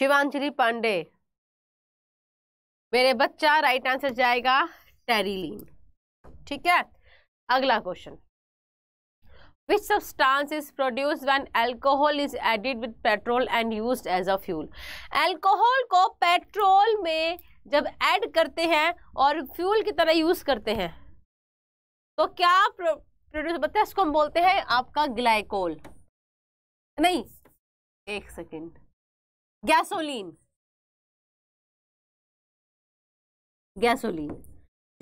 Speaker 1: शिवांजलि पांडे मेरे बच्चा राइट आंसर जाएगा टेरिलीन ठीक है अगला question which substance is produce when alcohol is added with petrol and use as a fuel alcohol को पेट्रोल में जब एड करते हैं और फ्यूल की तरह यूज करते हैं तो क्या प्रोड्यूस हैं इसको हम बोलते हैं आपका ग्लाइकोल नहीं एक सेकेंड गैसोलीन
Speaker 2: गैसोलीन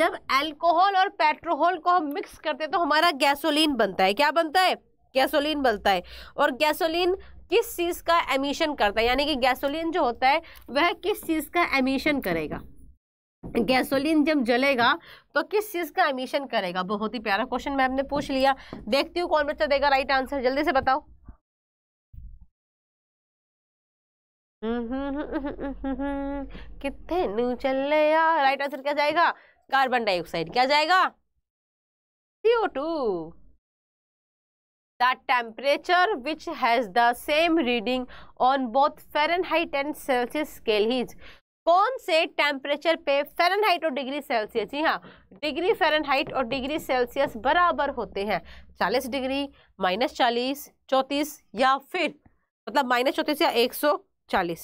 Speaker 2: जब
Speaker 1: अल्कोहल और पेट्रोल को हम मिक्स करते हैं तो हमारा गैसोलीन बनता है क्या बनता है गैसोलीन बनता है और गैसोलीन किस चीज़ का एमिशन करता है यानी कि गैसोलीन जो होता है वह किस चीज़ का एमिशन करेगा गैसोलीन जब जलेगा तो किस चीज़ का एमिशन करेगा बहुत ही प्यारा क्वेश्चन मैम ने पूछ लिया देखती हूँ कौन बच्चा देगा राइट आंसर जल्दी से बताओ कितने नू चल रहे राइट आंसर क्या जाएगा कार्बन डाइऑक्साइड क्या जाएगा CO two the temperature which has the same reading on both Fahrenheit and Celsius scale is कौन से टेम्परेचर पे फ़ारेनहाइट और डिग्री सेल्सियस जी हाँ डिग्री फ़ारेनहाइट और डिग्री सेल्सियस बराबर होते हैं 40 डिग्री माइनस चालीस चौंतीस या फिर मतलब माइनस चौंतीस या एक सौ चालीस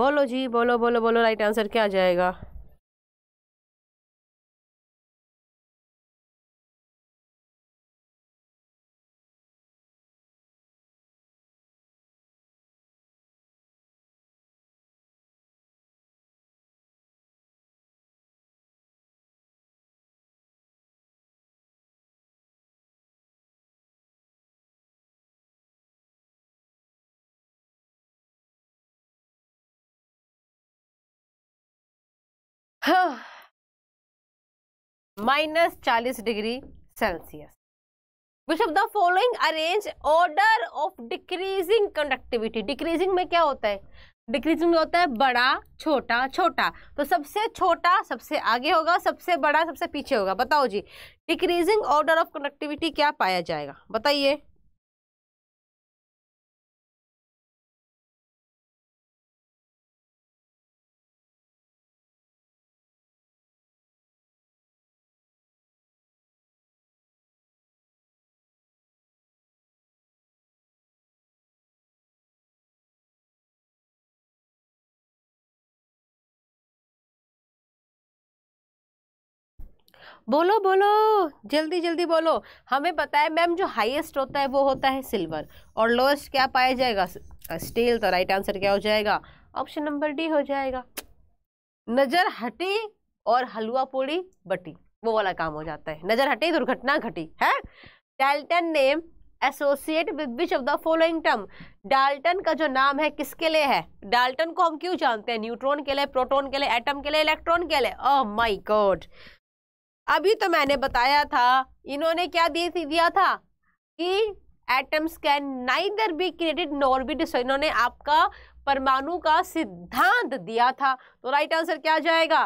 Speaker 1: बोलो जी बोलो बोलो बोलो राइट आंसर क्या आ जाएगा माइनस चालीस degree Celsius which of the following arrange order of decreasing conductivity decreasing में क्या होता है डिक्रीजिंग में होता है बड़ा छोटा छोटा तो सबसे छोटा सबसे आगे होगा सबसे बड़ा सबसे पीछे होगा बताओ जी डिक्रीजिंग ऑर्डर ऑफ कंडक्टिविटी क्या पाया जाएगा बताइए बोलो बोलो जल्दी जल्दी बोलो हमें पता है मैम जो हाईएस्ट होता है वो होता है सिल्वर और लोएस्ट क्या पाया जाएगा स्टील तो राइट आंसर क्या हो जाएगा ऑप्शन नंबर डी हो जाएगा नज़र हटी और हलवा पूड़ी बटी वो वाला काम हो जाता है नज़र हटी दुर्घटना घटी है Dalton name associate with which of the following term Dalton का जो नाम है किसके लिए है डाल्टन को हम क्यों जानते हैं न्यूट्रॉन के लिए प्रोटॉन के लिए एटम के लिए इलेक्ट्रॉन के लिए ओह माय गॉड अभी तो मैंने बताया था इन्होंने क्या दे दिया था कि atoms can neither be created nor be destroy इन्होंने आपका परमाणु का सिद्धांत दिया था तो राइट आंसर क्या जाएगा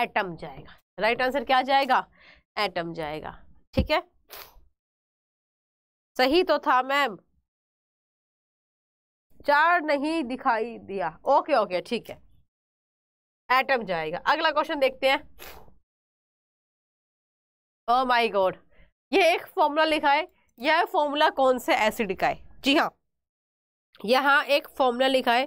Speaker 1: एटम जाएगा राइट आंसर क्या जाएगा एटम जाएगा ठीक है सही तो था मैम चार नहीं दिखाई दिया ओके ओके ठीक है एटम जाएगा अगला क्वेश्चन देखते हैं ओह माय गॉड ये एक फॉर्मूला लिखा है यह फॉर्मूला कौन से एसिड का है जी हाँ यहाँ एक फॉर्मूला लिखा है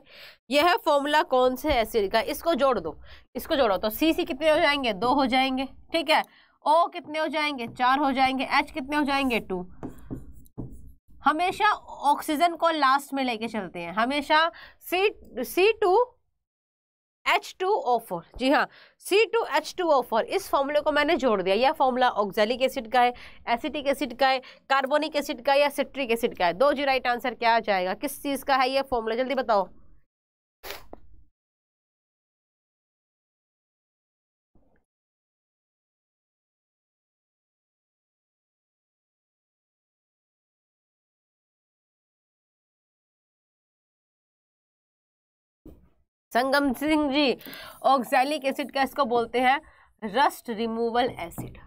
Speaker 1: यह फॉर्मूला कौन से एसिड का इसको जोड़ दो इसको जोड़ो तो सी सी कितने हो जाएंगे दो हो जाएंगे ठीक है ओ कितने हो जाएंगे चार हो जाएंगे एच कितने हो जाएंगे टू हमेशा ऑक्सीजन को लास्ट में लेके चलते हैं हमेशा C C two H two O four जी हाँ C two H two O four इस फॉर्मूले को मैंने जोड़ दिया यह फॉर्मूला ऑक्जेलिक एसिड का है एसिटिक एसिड का है कार्बोनिक एसिड का या सिट्रिक एसिड का है दो जी राइट आंसर क्या आ जाएगा किस चीज़ का है यह फॉर्मूला जल्दी बताओ
Speaker 2: संगम सिंह जी ऑक्सैलिक एसिड का इसको बोलते हैं
Speaker 1: रस्ट रिमूवल एसिड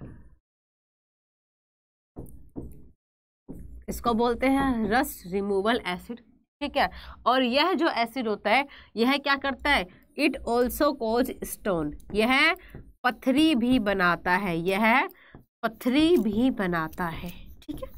Speaker 1: इसको बोलते हैं रस्ट रिमूवल एसिड ठीक है और यह जो एसिड होता है यह क्या करता है इट ऑल्सो कोज स्टोन यह पथरी भी बनाता है यह पथरी भी बनाता है ठीक है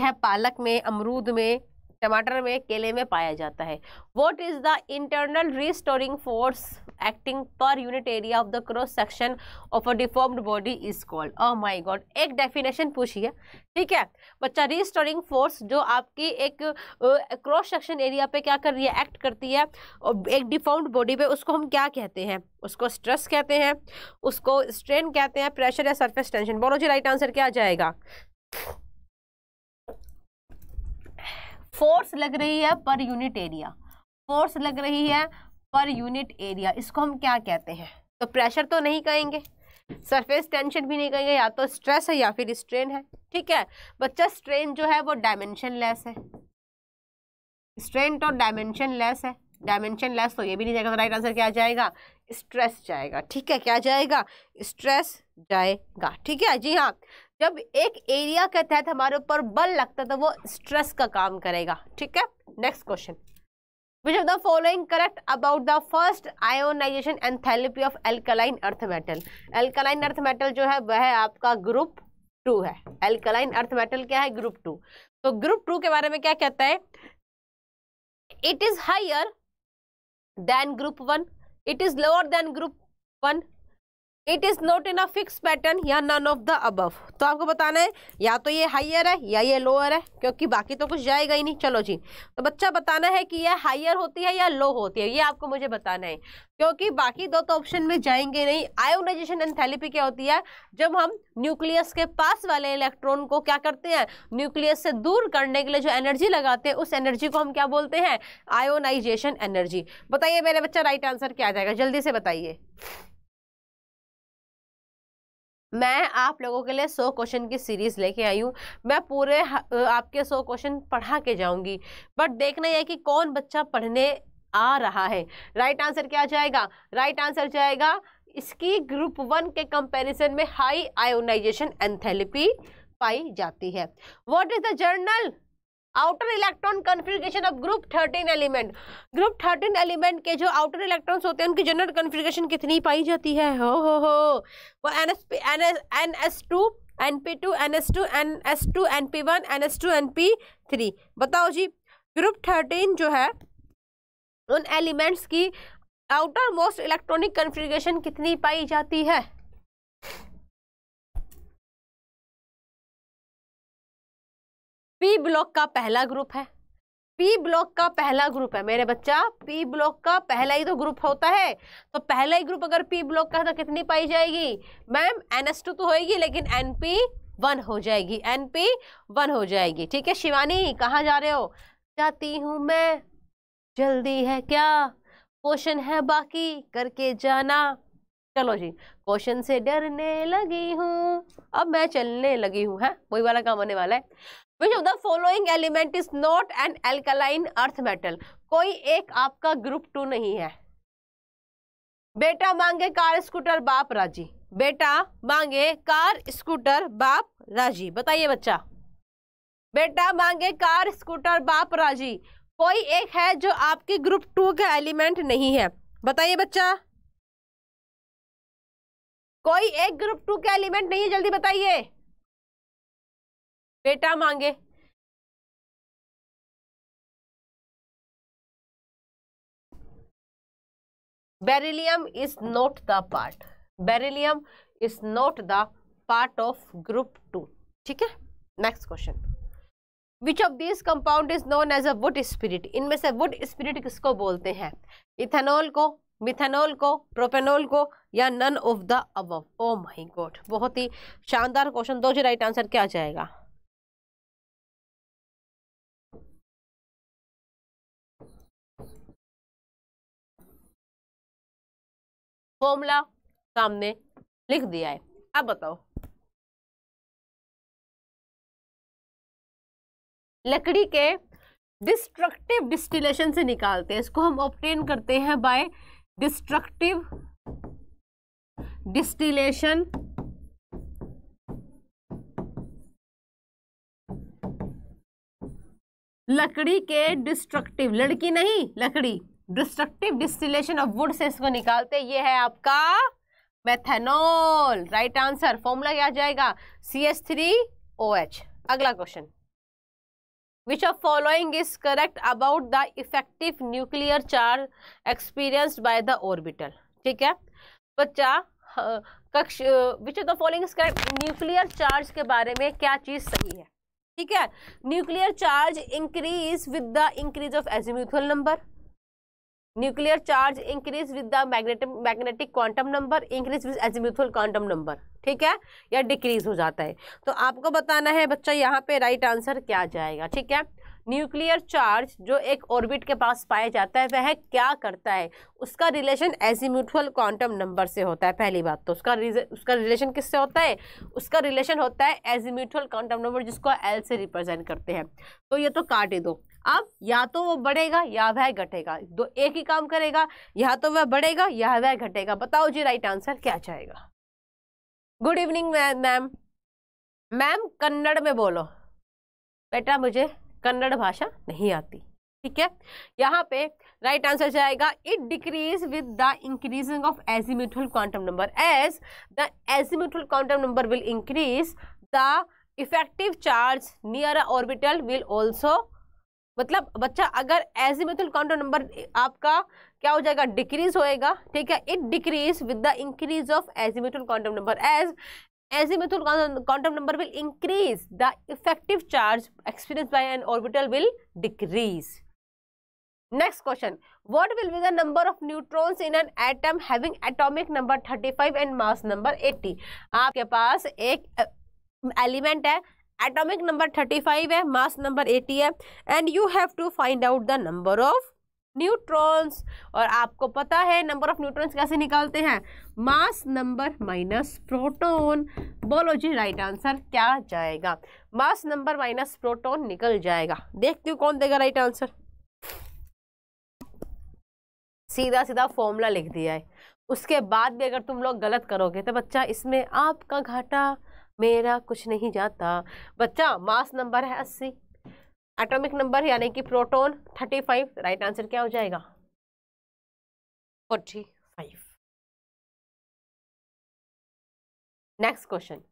Speaker 1: यह पालक में अमरूद में टमाटर में केले में पाया जाता है what is the internal restoring force acting per unit area of the cross section of a deformed body is called oh my God एक डेफिनेशन पूछिए ठीक है बच्चा रिस्टोरिंग फोर्स जो आपकी एक क्रॉस सेक्शन एरिया पे क्या कर रही है एक्ट करती है और एक डिफॉर्म्ड बॉडी पे उसको हम क्या कहते हैं उसको स्ट्रेस कहते हैं उसको स्ट्रेन कहते हैं प्रेशर या सरफेस टेंशन बोलो जी राइट आंसर क्या आ जाएगा फोर्स लग रही है पर यूनिट एरिया फोर्स लग रही है पर यूनिट एरिया इसको हम क्या कहते हैं तो प्रेशर तो नहीं कहेंगे सरफेस टेंशन भी नहीं कहेंगे या तो स्ट्रेस है या फिर स्ट्रेन है ठीक है बच्चा स्ट्रेन जो है वो डायमेंशन लेस है स्ट्रेन तो डायमेंशन लेस है डायमेंशन लेस तो ये भी नहीं जाएगा तो राइट आंसर क्या जाएगा स्ट्रेस जाएगा ठीक है क्या जाएगा स्ट्रेस जाएगा ठीक है जी हाँ जब एक एरिया के तहत हमारे ऊपर बल लगता है तो वो स्ट्रेस का काम करेगा ठीक है next question which of the following correct about the first ionization enthalpy of alkaline earth metal alkaline earth metal जो है वह आपका ग्रुप टू है एल्कलाइन अर्थ मेटल क्या है ग्रुप टू तो ग्रुप टू के बारे में क्या कहता है it is higher than group one it is lower than group one it is not in a fix pattern या नन ऑफ द अबव तो आपको बताना है या तो ये हाइयर है या ये लोअर है क्योंकि बाकी तो कुछ जाएगा ही नहीं चलो जी तो बच्चा बताना है कि यह हाइयर होती है या लो होती है ये आपको मुझे बताना है क्योंकि बाकी दो तो ऑप्शन में जाएंगे नहीं आयोनाइजेशन एंड क्या होती है जब हम न्यूक्लियस के पास वाले इलेक्ट्रॉन को क्या करते हैं न्यूक्लियस से दूर करने के लिए जो एनर्जी लगाते हैं उस एनर्जी को हम क्या बोलते हैं आयोनाइजेशन एनर्जी बताइए मेरे बच्चा राइट आंसर क्या आ जाएगा जल्दी से बताइए मैं आप लोगों के लिए सौ क्वेश्चन की सीरीज़ लेके आई हूँ मैं पूरे आपके सौ क्वेश्चन पढ़ा के जाऊँगी बट देखना यह कि कौन बच्चा पढ़ने आ रहा है राइट right आंसर क्या जाएगा राइट right आंसर जाएगा इसकी ग्रुप वन के कंपैरिजन में हाई आयोनाइजेशन एंथेलिपी पाई जाती है what is the general outer electron configuration of group thirteen element group thirteen element के जो आउटर इलेक्ट्रॉन्स होते हैं उनकी जनरल कॉन्फ़िगरेशन कितनी पाई जाती है हो हो हो वो N S P N S N S two N P two N S two N S two N P one N S two N P three बताओ जी ग्रुप थर्टीन जो है उन एलिमेंट्स की आउटर मोस्ट इलेक्ट्रॉनिक कॉन्फ़िगरेशन कितनी पाई जाती है P block का पहला ग्रुप है पी ब्लॉक का पहला ग्रुप है मेरे बच्चा पी ब्लॉक का पहला ही तो ग्रुप होता है तो पहला ही ग्रुप अगर पी ब्लॉक का है तो कितनी पाई जाएगी मैम एन एस टू तो होएगी लेकिन एन पी वन हो जाएगी एन पी वन हो जाएगी ठीक है शिवानी कहाँ जा रहे हो जाती हूँ मैं जल्दी है क्या क्वेश्चन है बाकी करके जाना चलो जी क्वेश्चन से डरने लगी हूँ अब मैं चलने लगी हूँ है वही वाला काम होने वाला है which of the following element is not an alkaline earth metal कोई एक आपका ग्रुप टू नहीं है बेटा मांगे कार स्कूटर बाप राजी बेटा मांगे कार स्कूटर बाप राजी बताइए बच्चा बेटा मांगे कार स्कूटर बाप राजी कोई एक है जो आपके ग्रुप टू का एलिमेंट नहीं है बताइए बच्चा
Speaker 2: कोई एक ग्रुप टू का एलिमेंट नहीं है जल्दी बताइए बेटा मांगे
Speaker 1: beryllium is not the part beryllium is not the part of group two ठीक है next question which of this compound is known as a wood spirit इनमें से वुड स्पिरिट किसको बोलते हैं इथेनॉल को मिथेनॉल को प्रोपेनॉल को या none of the above oh my God बहुत ही शानदार क्वेश्चन दो जी राइट आंसर क्या आ जाएगा
Speaker 2: फॉर्मूला सामने लिख दिया है अब बताओ
Speaker 1: लकड़ी के डिस्ट्रक्टिव डिस्टिलेशन से निकालते हैं इसको हम ऑप्टेन करते हैं बाय डिस्ट्रक्टिव डिस्टिलेशन लकड़ी के डिस्ट्रक्टिव लड़की नहीं लकड़ी destructive distillation of would say इसको निकालते ये है आपका मेथेनॉल राइट आंसर फॉर्मूला क्या जाएगा C H three O H अगला question which of following is correct about the effective nuclear charge experience by the orbital ठीक है बच्चा कक्ष which of the following is correct nuclear charge के बारे में क्या चीज़ सही है ठीक है nuclear charge increase with the increase of azimuthal number nuclear charge increase with the magnetic quantum number increase with azimuthal quantum number ठीक है या डिक्रीज हो जाता है तो आपको बताना है बच्चा यहाँ पे राइट आंसर क्या जाएगा ठीक है न्यूक्लियर चार्ज जो एक ऑर्बिट के पास पाया जाता है वह क्या करता है उसका रिलेशन एजीम्यूथल क्वांटम नंबर से होता है पहली बात तो उसका उसका रिलेशन किससे होता है उसका रिलेशन होता है एजीम्यूथल क्वांटम नंबर जिसको एल से रिप्रेजेंट करते हैं तो ये तो काट ही दो अब या तो वो बढ़ेगा या वह घटेगा दो एक ही काम करेगा या तो वह बढ़ेगा या वह घटेगा बताओ जी राइट आंसर क्या जाएगा good evening ma'am ma'am Kannada में बोलो बेटा मुझे कन्नड़ भाषा नहीं आती ठीक है यहाँ पे राइट आंसर जाएगा it decrease with the increasing of azimuthal quantum number as the azimuthal quantum number will increase the effective charge near orbital will also मतलब बच्चा अगर एजिमेथल काउंटर नंबर आपका क्या हो जाएगा डिक्रीज होएगा ठीक है it decrease with the increase of azimuthal quantum number as azimuthal quantum number will increase the effective charge experience by an orbital will decrease next question what will be the number of neutrons in an atom having atomic number 35 and mass number 80? आपके पास एक element uh, है atomic number thirty five है mass number eighty है and you have to find out the number of neutrons और आपको पता है नंबर ऑफ न्यूट्रॉन्स कैसे निकालते हैं मास नंबर माइनस प्रोटोन बोलो जी राइट आंसर क्या जाएगा मास नंबर माइनस प्रोटोन निकल जाएगा देखती हूँ कौन देगा राइट आंसर सीधा सीधा फॉर्मूला लिख दिया है उसके बाद भी अगर तुम लोग गलत करोगे तो बच्चा इसमें आपका घाटा मेरा कुछ नहीं जाता बच्चा मास नंबर है अस्सी एटॉमिक नंबर यानी कि proton thirty five right answer क्या हो जाएगा forty five next question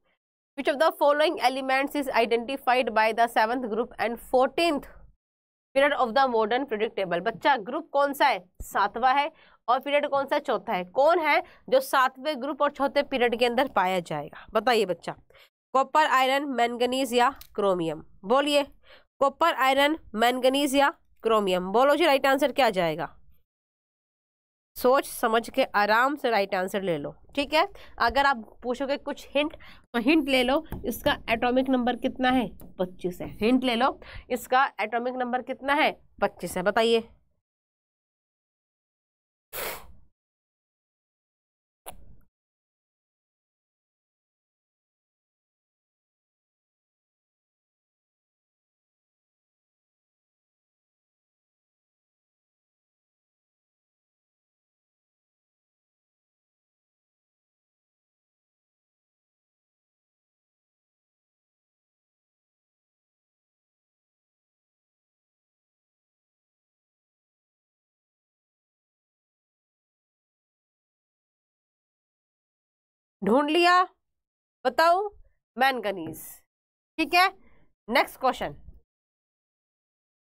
Speaker 1: which of the following elements is identified by the seventh group and fourteenth period of the modern periodic बच्चा group कौन सा है सातवा है और पीरियड कौन सा चौथा है कौन है जो सातवें ग्रुप और चौथे पीरियड के अंदर पाया जाएगा बताइए बच्चा कॉपर आयरन मैंगनीज या क्रोमियम बोलिए कॉपर आयरन मैंगनीज या क्रोमियम बोलो जी राइट आंसर क्या जाएगा सोच समझ के आराम से राइट आंसर ले लो ठीक है अगर आप पूछोगे कुछ हिंट तो हिंट ले लो इसका एटॉमिक नंबर कितना है पच्चीस है हिंट ले लो इसका एटॉमिक नंबर कितना है पच्चीस है बताइए ढूंढ लिया बताओ मैनगनीज ठीक है next question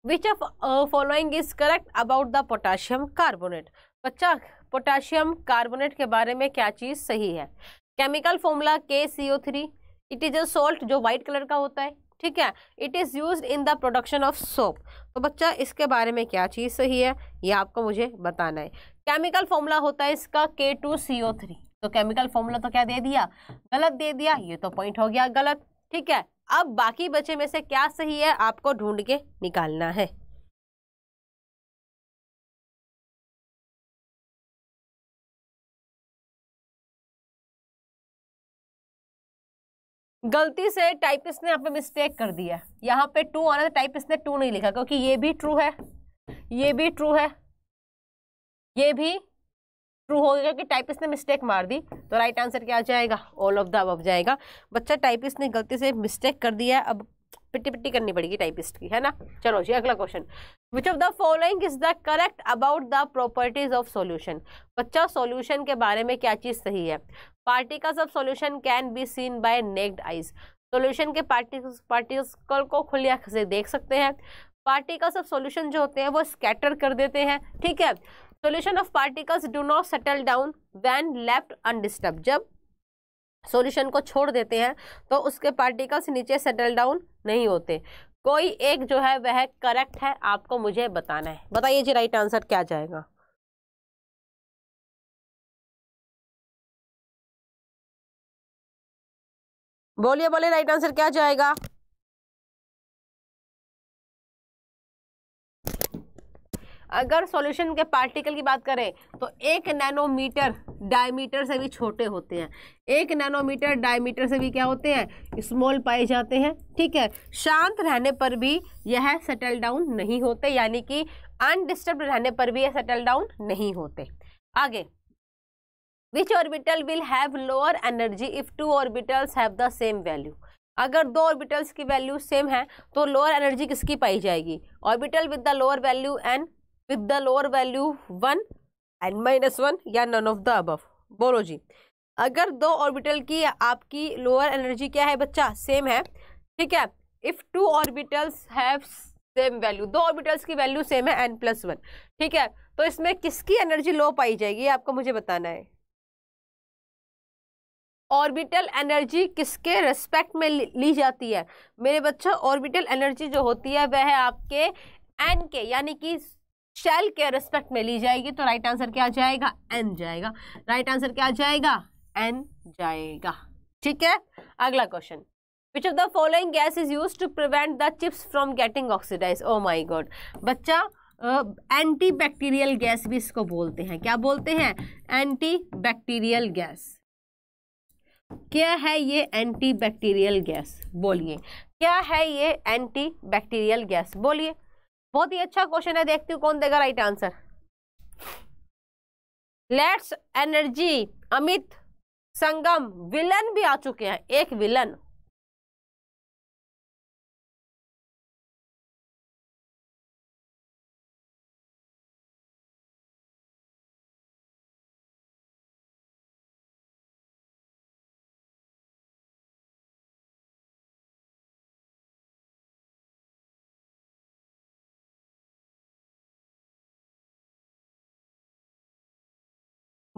Speaker 1: which of following is correct about the potassium carbonate बच्चा पोटाशियम कार्बोनेट के बारे में क्या चीज़ सही है chemical formula K C O three it is a salt जो व्हाइट कलर का होता है ठीक है it is use in the production of soap तो बच्चा इसके बारे में क्या चीज़ सही है ये आपको मुझे बताना है केमिकल फॉर्मूला होता है इसका K two C O three तो केमिकल फॉर्मूला तो क्या दे दिया गलत दे दिया ये तो पॉइंट हो गया गलत ठीक है अब बाकी बचे में से क्या सही है आपको ढूंढ के निकालना है गलती से टाइपिस ने यहाँ पे मिस्टेक कर दिया यहाँ पे टू आना था टाइपिस्ट ने टू नहीं लिखा क्योंकि ये भी ट्रू है ये भी ट्रू है ये भी ट्रू हो गया कि टाइपिस्ट ने मिस्टेक मार दी तो राइट आंसर क्या जाएगा ऑल ऑफ द अब जाएगा बच्चा टाइपिस्ट ने गलती से मिस्टेक कर दिया है अब पिट्टी पिट्टी करनी पड़ेगी टाइपिस्ट की है ना चलो जी अगला question which of the following is the correct about the properties of solution बच्चा सॉल्यूशन के बारे में क्या चीज़ सही है particles of solution can be seen by naked eyes solution के पार्टिकल्स पार्टिकल को खुली आँख से देख सकते हैं पार्टिकल्स ऑफ सोल्यूशन जो होते हैं वो स्कैटर कर देते हैं ठीक है solution of particles do not settle down when left undisturb जब सोल्यूशन को छोड़ देते हैं तो उसके पार्टिकल्स नीचे सेटल डाउन नहीं होते कोई एक जो है वह करेक्ट है आपको मुझे बताना है बताइए जी राइट आंसर
Speaker 2: क्या जाएगा बोलिए बोलिए राइट आंसर क्या जाएगा
Speaker 1: अगर सॉल्यूशन के पार्टिकल की बात करें तो एक नैनोमीटर डायमीटर से भी छोटे होते हैं एक नैनोमीटर डायमीटर से भी क्या होते हैं स्मॉल पाए जाते हैं ठीक है शांत रहने पर भी यह सेटल डाउन नहीं होते यानी कि अनडिस्टर्ब रहने पर भी यह सेटल डाउन नहीं होते आगे which orbital will have lower energy if two orbitals have the same value अगर दो ऑर्बिटल्स की वैल्यू सेम है तो लोअर एनर्जी किसकी पाई जाएगी orbital with the lower value and with the lower value one and minus one या none of the above बोलो जी अगर दो ऑर्बिटल की आपकी लोअर एनर्जी क्या है बच्चा सेम है ठीक है if two orbitals have same value दो ऑर्बिटल्स की वैल्यू सेम है एन प्लस वन ठीक है तो इसमें किसकी एनर्जी लो पाई जाएगी आपको मुझे बताना है ऑर्बिटल एनर्जी किसके रेस्पेक्ट में ली जाती है मेरे बच्चों ऑर्बिटल एनर्जी जो होती है वह है आपके एन के यानी कि शेल के रेस्पेक्ट में ली जाएगी तो राइट आंसर क्या जाएगा एन जाएगा राइट आंसर क्या जाएगा एन जाएगा ठीक है अगला question which of the following gas is use to prevent the chips from getting oxidise oh my God बच्चा एंटी बैक्टीरियल गैस भी इसको बोलते हैं क्या बोलते हैं एंटी बैक्टीरियल गैस क्या है ये एंटी बैक्टीरियल गैस बोलिए क्या है ये एंटी बैक्टीरियल गैस बोलिए बहुत ही अच्छा क्वेश्चन है देखती हूँ कौन देगा right answer let's energy Amit
Speaker 2: Sangam villain भी आ चुके हैं एक विलन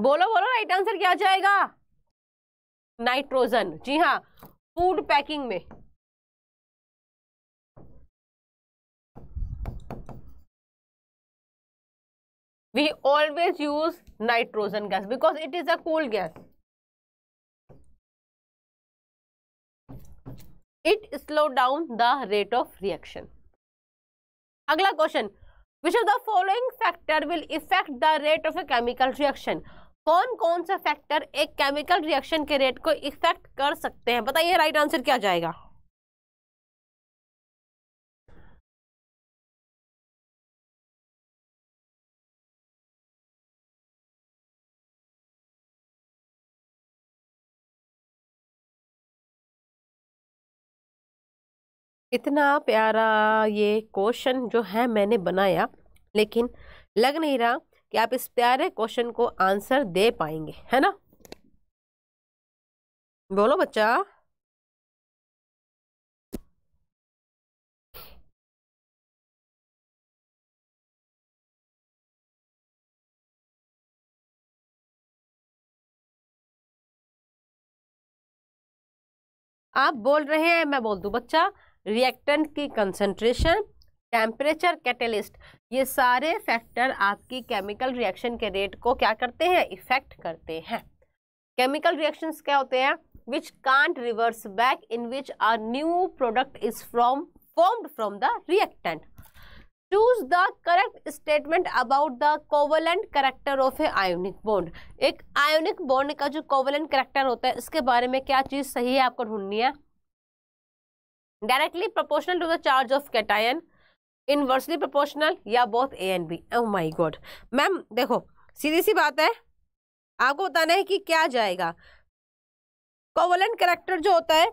Speaker 2: बोलो बोलो राइट आंसर क्या जाएगा नाइट्रोजन जी हाँ फूड पैकिंग में we always use nitrogen gas because it is a cool gas it slow down the
Speaker 1: rate of reaction अगला question which of the following factor will effect the rate of a chemical reaction कौन कौन सा factor एक chemical reaction के rate को effect कर सकते हैं बताइए राइट आंसर क्या जाएगा इतना प्यारा ये क्वेश्चन जो है मैंने बनाया लेकिन लग नहीं रहा कि आप इस प्यारे क्वेश्चन को आंसर दे पाएंगे है ना बोलो बच्चा आप बोल रहे हैं मैं बोल दूं बच्चा रिएक्टेंट की कंसंट्रेशन टेम्परेचर कैटलिस्ट ये सारे फैक्टर आपकी केमिकल रिएक्शन के रेट को क्या करते हैं इफेक्ट करते हैं केमिकल रिएक्शंस क्या होते हैं which can't reverse back in which are new product is from formed from the reactant choose the correct statement about the covalent character of a ionic bond एक आयोनिक बॉन्ड का जो covalent character होता है इसके बारे में क्या चीज़ सही है आपको ढूंढनी है directly proportional to the charge of cation inversely proportional या both A and B oh my God ma'am देखो सीधी सी बात है आपको बताना है कि क्या जाएगा कोवलेंट करेक्टर जो होता है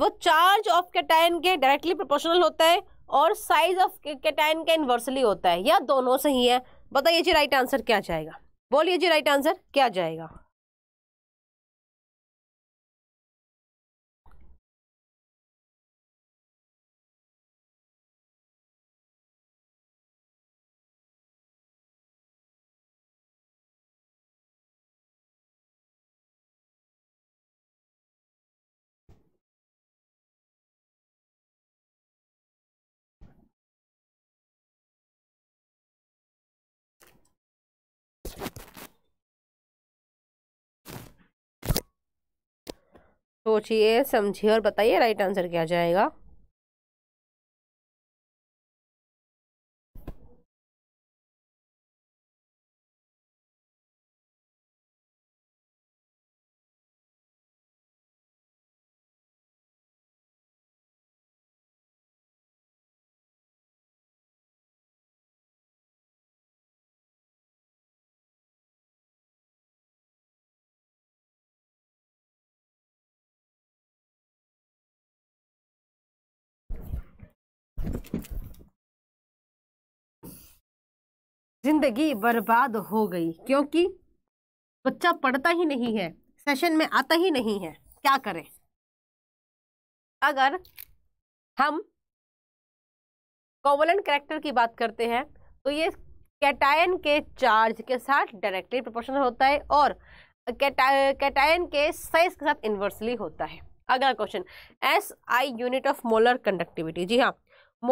Speaker 1: वो चार्ज ऑफ कैटाइन के डायरेक्टली प्रोपोर्शनल होता है और साइज ऑफ कैटाइन के इनवर्सली होता है या दोनों सही है बताइए जी राइट आंसर क्या जाएगा बोलिए जी राइट आंसर क्या जाएगा
Speaker 2: सोचिए समझिए और बताइए राइट आंसर क्या जाएगा जिंदगी
Speaker 1: बर्बाद हो गई क्योंकि बच्चा पढ़ता ही नहीं है सेशन में आता ही नहीं है क्या करें अगर हम कोवलेंट करेक्टर की बात करते हैं तो ये कैटायन के चार्ज के साथ डायरेक्टली प्रोपोर्शनल होता है और कैटायन के साइज के साथ इन्वर्सली होता है अगला question S I unit of molar conductivity जी हाँ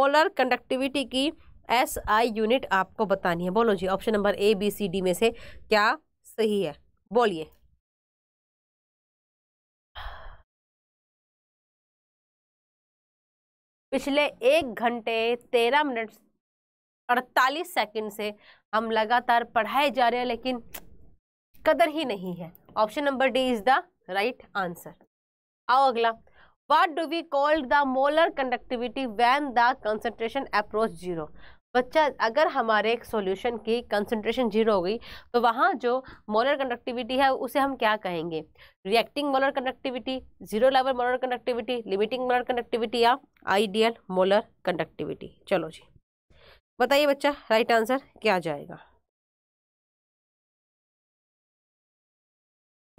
Speaker 1: मोलर कंडक्टिविटी की एस आई यूनिट आपको बतानी है बोलो जी option number A B C D में से क्या सही है बोलिए पिछले एक घंटे तेरह मिनट अड़तालीस सेकंड से हम लगातार पढ़ाए जा रहे हैं लेकिन कदर ही नहीं है option number D is the right answer आओ अगला what do we called the molar conductivity when the concentration approach zero बच्चा अगर हमारे एक सॉल्यूशन की कंसंट्रेशन जीरो हो गई तो वहाँ जो मोलर कंडक्टिविटी है उसे हम क्या कहेंगे reacting molar conductivity zero level molar conductivity limiting molar conductivity या आइडियल मोलर कंडक्टिविटी चलो जी बताइए बच्चा राइट आंसर क्या जाएगा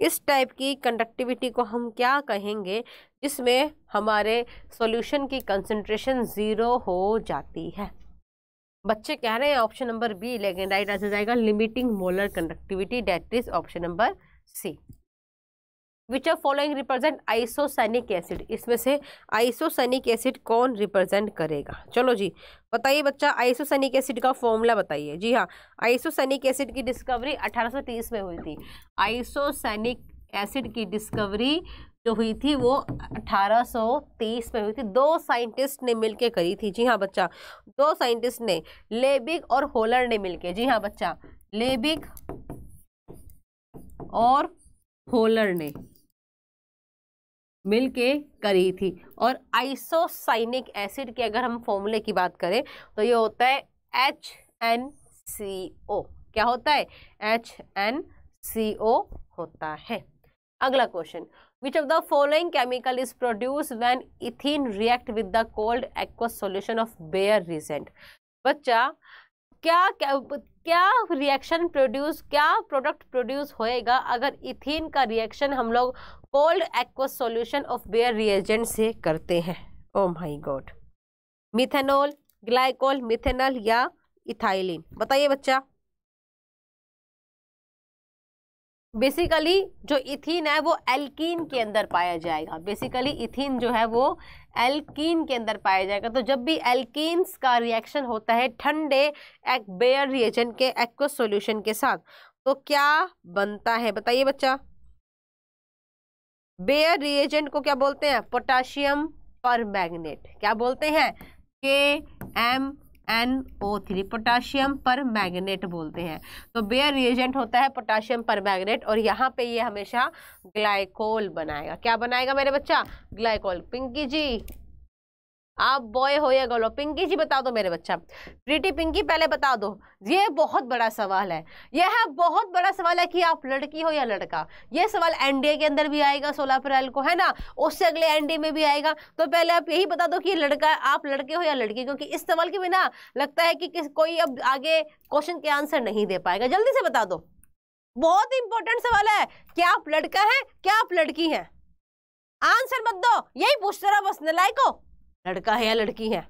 Speaker 1: इस टाइप की कंडक्टिविटी को हम क्या कहेंगे जिसमें हमारे सॉल्यूशन की कंसंट्रेशन ज़ीरो हो जाती है बच्चे कह रहे हैं ऑप्शन नंबर बी लेकिन राइट आंसर जाएगा limiting molar conductivity that is option number C which are following represent isocyanic acid इसमें से आइसोसैनिक एसिड कौन रिप्रेजेंट करेगा चलो जी बताइए बच्चा आइसोसैनिक एसिड का फॉर्मूला बताइए जी हाँ आइसोसैनिक एसिड की डिस्कवरी 1830 में हुई थी आइसोसैनिक एसिड की डिस्कवरी जो हुई थी वो 1830 में हुई थी दो साइंटिस्ट ने मिलके करी थी जी हाँ बच्चा दो साइंटिस्ट ने लेबिग और होलर ने मिलके जी हाँ बच्चा लेबिग और होलर ने मिलके करी थी और आइसोसाइनिक एसिड के अगर हम फॉर्मूले की बात करें तो ये होता है एच एन सी ओ क्या होता है एच एन सी ओ होता है अगला question which of the following chemical is produce when ethyne react with the cold aqueous solution of Baeyer reagent बच्चा क्या क्या रिएक्शन प्रोड्यूस क्या प्रोडक्ट प्रोड्यूस होएगा अगर इथिन का रिएक्शन हम लोग cold aqueous solution of Baeyer reagent से करते हैं oh my God methanol glycol methanal या इथाइलिन बताइए बच्चा बेसिकली जो इथिन है वो एल्कीन के अंदर पाया जाएगा बेसिकली इथिन जो है वो एल्कीन के अंदर पाया जाएगा तो जब भी एल्कीन्स का रिएक्शन होता है ठंडे एक बेयर रिएजेंट के एक्व सोल्यूशन के साथ तो क्या बनता है बताइए बच्चा बेयर रिएजेंट को क्या बोलते हैं पोटाशियम पर मैग्नेट क्या बोलते हैं K M N O three potassium permanganate बोलते हैं तो बेयर रिएजेंट होता है पोटाशियम पर मैगनेट और यहाँ पे ये हमेशा ग्लाइकोल बनाएगा क्या बनाएगा मेरे बच्चा ग्लाइकोल पिंकी जी आप बॉय हो या गर्ल हो पिंकी जी बता दो मेरे बच्चा प्रीटी पिंकी पहले बता दो ये बहुत बड़ा सवाल है यह है बहुत बड़ा सवाल है कि आप लड़की हो या लड़का यह सवाल एनडीए के अंदर भी आएगा सोलह अप्रैल को है ना उससे अगले एनडीए में भी आएगा तो पहले आप यही बता दो कि लड़का आप लड़के हो या लड़की क्योंकि इस सवाल के बिना लगता है कि कोई अब आगे क्वेश्चन के आंसर नहीं दे पाएगा जल्दी से बता दो बहुत इंपॉर्टेंट सवाल है क्या आप लड़का है क्या आप लड़की है आंसर मत दो यही पूछते रहो बस नलायको लड़का है या लड़की है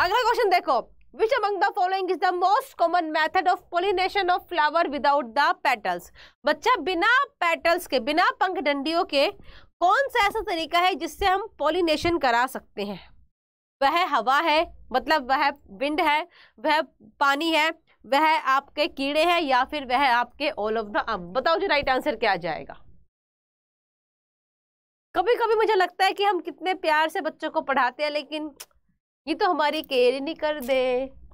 Speaker 1: अगला क्वेश्चन देखो which among the following is the most common method of pollination of flower without the petals बच्चा बिना पेटल्स के बिना पंख डंडियों के कौन सा ऐसा तरीका है जिससे हम पोलिनेशन करा सकते हैं वह हवा है मतलब वह विंड है वह पानी है वह आपके कीड़े हैं या फिर वह आपके ऑल ऑफ द अम बताओ जो राइट आंसर क्या आ जाएगा कभी कभी मुझे लगता है कि हम कितने प्यार से बच्चों को पढ़ाते हैं लेकिन ये तो हमारी केयर ही नहीं कर दे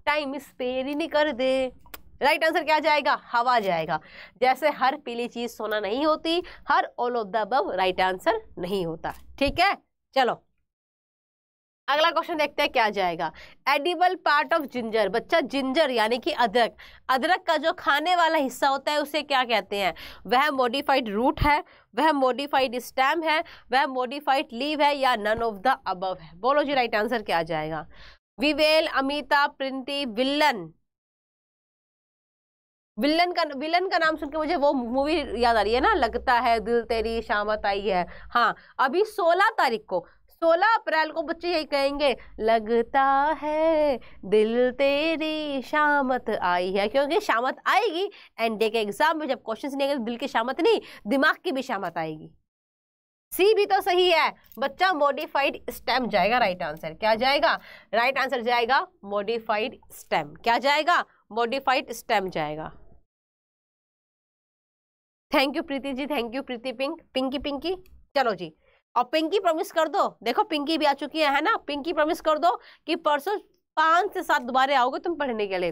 Speaker 1: टाइम स्पेयर ही नहीं कर दे राइट right आंसर क्या जाएगा हवा जाएगा जैसे हर पीली चीज़ सोना नहीं होती हर all of the above right answer नहीं होता ठीक है चलो अगला क्वेश्चन देखते हैं क्या जाएगा एडिबल पार्ट ऑफ जिंजर बच्चा जिंजर यानी कि अदरक अदरक का जो खाने वाला हिस्सा होता है उसे क्या कहते हैं वह मॉडिफाइड रूट है वह मॉडिफाइड स्टैम है वह मॉडिफाइड लीव है या नन ऑफ द अबव है बोलो जी राइट आंसर क्या जाएगा विवेल अमिता प्रिंटी विलन विलन का विलन का नाम सुन के मुझे वो मूवी याद आ रही है ना लगता है दिल तेरी शामत आई है हाँ अभी सोलह तारीख को सोलह अप्रैल को बच्चे यही कहेंगे लगता है दिल तेरी शामत आई है क्योंकि शामत आएगी डे के एग्जाम में जब क्वेश्चन नहीं आएगा तो दिल की शामत नहीं दिमाग की भी शामत आएगी सी भी तो सही है बच्चा मॉडिफाइड स्टेम जाएगा राइट आंसर क्या जाएगा राइट आंसर जाएगा मॉडिफाइड स्टेम क्या जाएगा मॉडिफाइड स्टेम जाएगा thank you Preeti ji thank you Preeti Pink Pinky Pinky चलो जी और पिंकी प्रॉमिस कर दो देखो पिंकी भी आ चुकी है है ना पिंकी प्रॉमिस कर दो कि परसों पांच से सात दोबारे आओगे तुम पढ़ने के लिए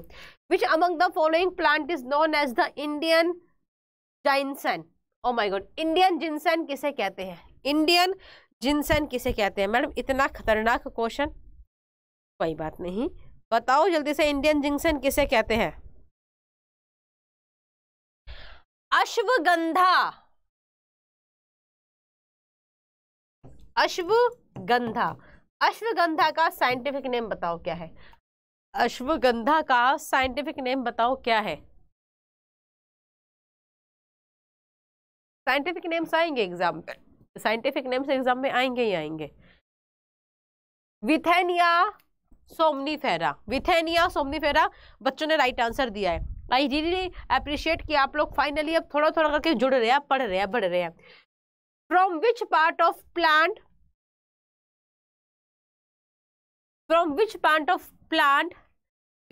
Speaker 1: which among the following plant is known as the Indian ginseng oh my God Indian ginseng किसे कहते हैं इंडियन जिनसेन किसे कहते हैं मैडम इतना खतरनाक क्वेश्चन कोई बात नहीं बताओ जल्दी से इंडियन जिनसेन किसे कहते हैं
Speaker 2: अश्वगंधा
Speaker 1: अश्वगंधा अश्वगंधा का साइंटिफिक नेम बताओ क्या है अश्वगंधा का साइंटिफिक नेम
Speaker 2: बताओ क्या है साइंटिफिक
Speaker 1: नेम्स आएंगे एग्जाम में साइंटिफिक नेम्स एग्जाम में आएंगे ही आएंगे विथेनिया सोमनीफेरा विथेनिया सोमनीफेरा बच्चों ने राइट आंसर दिया है आई रियली अप्रिशिएट कि आप लोग फाइनली अब थोड़ा थोड़ा करके जुड़ रहे हैं पढ़ रहे हैं बढ़ रहे हैं from which part of plant from which part of plant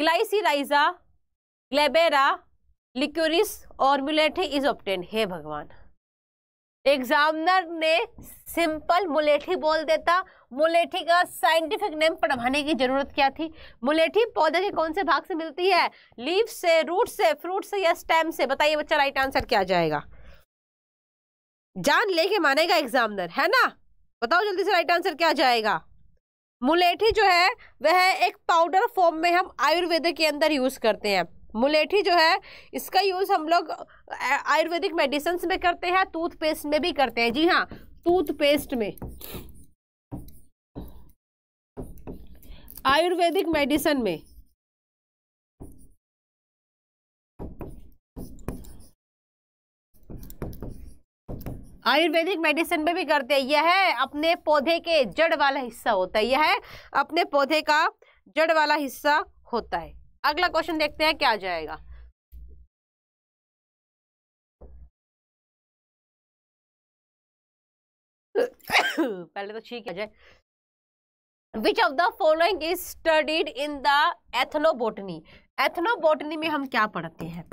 Speaker 1: glycyrrhiza glabera लिक्योरिस और मुलेठी इज ऑप्टेन हे भगवान एग्जामिनर ने सिंपल मुलेठी बोल देता मुलेठी का साइंटिफिक नेम पढ़वाने की जरूरत क्या थी मुलेठी पौधे के कौन से भाग से मिलती है लीव से रूट से फ्रूट से या स्टेम से बताइए बच्चा राइट आंसर क्या जाएगा जान लेके मानेगा एग्जामिनर है ना बताओ जल्दी से राइट आंसर क्या जाएगा मुलेठी जो है वह एक पाउडर फॉर्म में हम आयुर्वेद के अंदर यूज़ करते हैं मुलेठी जो है इसका यूज़ हम लोग आयुर्वेदिक मेडिसिन में करते हैं टूथपेस्ट में भी करते हैं जी हाँ टूथपेस्ट में आयुर्वेदिक मेडिसिन में आयुर्वेदिक मेडिसिन में भी करते हैं यह है अपने पौधे के जड़ वाला हिस्सा होता है यह है अपने पौधे का जड़ वाला हिस्सा होता है अगला क्वेश्चन देखते हैं क्या जाएगा पहले तो ठीक है जाए which of the following is studied in the ethnobotany ethnobotany में हम क्या पढ़ते हैं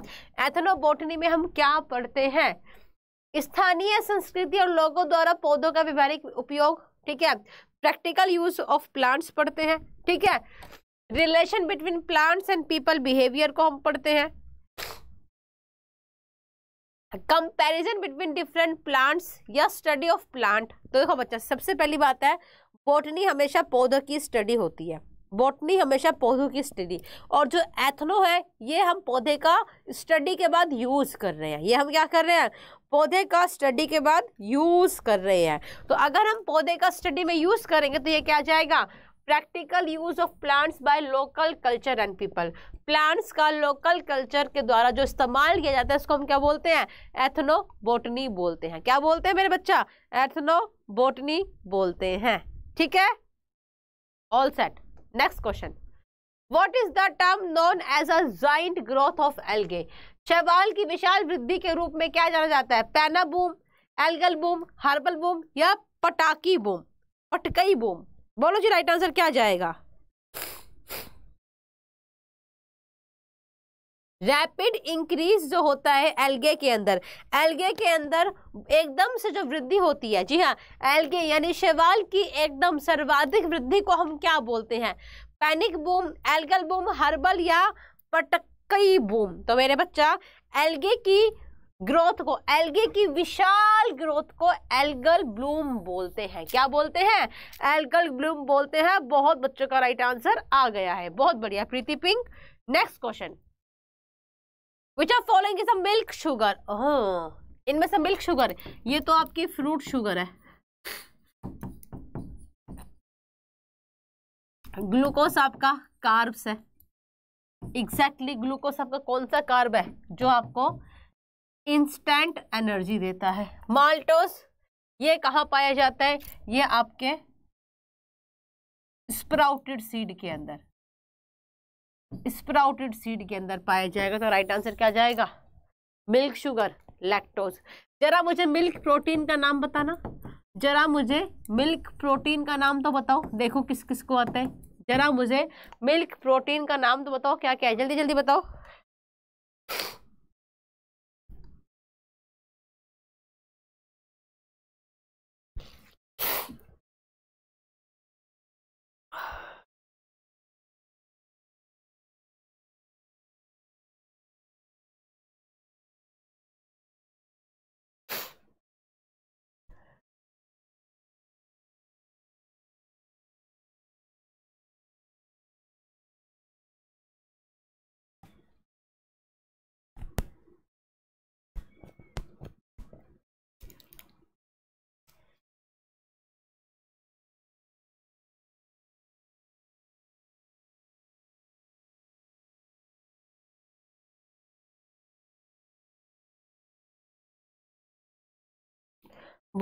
Speaker 1: एथनोबोटनी में हम क्या पढ़ते हैं स्थानीय संस्कृति और लोगों द्वारा पौधों का व्यवहारिक उपयोग ठीक है प्रैक्टिकल यूज ऑफ प्लांट्स पढ़ते हैं ठीक है relation between plants and people behaviour को हम पढ़ते हैं कंपैरिजन बिटवीन डिफरेंट प्लांट्स या स्टडी ऑफ प्लांट तो देखो बच्चा सबसे पहली बात है बोटनी हमेशा पौधों की स्टडी होती है बॉटनी हमेशा पौधों की स्टडी और जो एथनो है ये हम पौधे का स्टडी के बाद यूज़ कर रहे हैं ये हम क्या कर रहे हैं पौधे का स्टडी के बाद यूज़ कर रहे हैं तो अगर हम पौधे का स्टडी में यूज़ करेंगे तो ये क्या जाएगा practical use of plants by local culture and people plants का लोकल कल्चर के द्वारा जो इस्तेमाल किया जाता है उसको हम क्या बोलते हैं एथनो बोटनी बोलते हैं क्या बोलते हैं मेरे बच्चा एथनो बोटनी बोलते हैं ठीक है all set next question what is the term known as a joint growth of algae शैवाल की विशाल वृद्धि के रूप में क्या जाना जाता है पैना boom algal boom herbal boom या पटाकी बूम पटकई बूम बोलो जी राइट आंसर क्या जाएगा रैपिड इंक्रीज जो होता है एल्गे के अंदर एल्गे के अंदर एकदम से जो वृद्धि होती है जी हाँ एल्गे यानी शैवाल की एकदम सर्वाधिक वृद्धि को हम क्या बोलते हैं panic boom algal boom herbal या पटकई बूम तो मेरे बच्चा एल्गे की ग्रोथ को एल्गे की विशाल ग्रोथ को एल्गल ब्लूम बोलते हैं क्या बोलते हैं एल्गल ब्लूम बोलते हैं बहुत बच्चों का राइट आंसर आ गया है बहुत बढ़िया Preeti Pink next question which are following is milk sugar oh इनमें से मिल्क शुगर ये तो आपकी फ्रूट शुगर है ग्लूकोस आपका कार्ब्स है एग्जैक्टली exactly, ग्लूकोस आपका कौन सा कार्ब है जो आपको इंस्टेंट एनर्जी देता है माल्टोस ये कहाँ पाया जाता है ये आपके स्प्राउटेड सीड के अंदर स्प्राउटेड सीड के अंदर पाया जाएगा तो राइट आंसर क्या जाएगा मिल्क शुगर लैक्टोज जरा मुझे मिल्क प्रोटीन का नाम बताना जरा मुझे मिल्क प्रोटीन का नाम तो बताओ देखो किस किस को आता है जरा मुझे मिल्क प्रोटीन का नाम तो बताओ क्या क्या है जल्दी जल्दी बताओ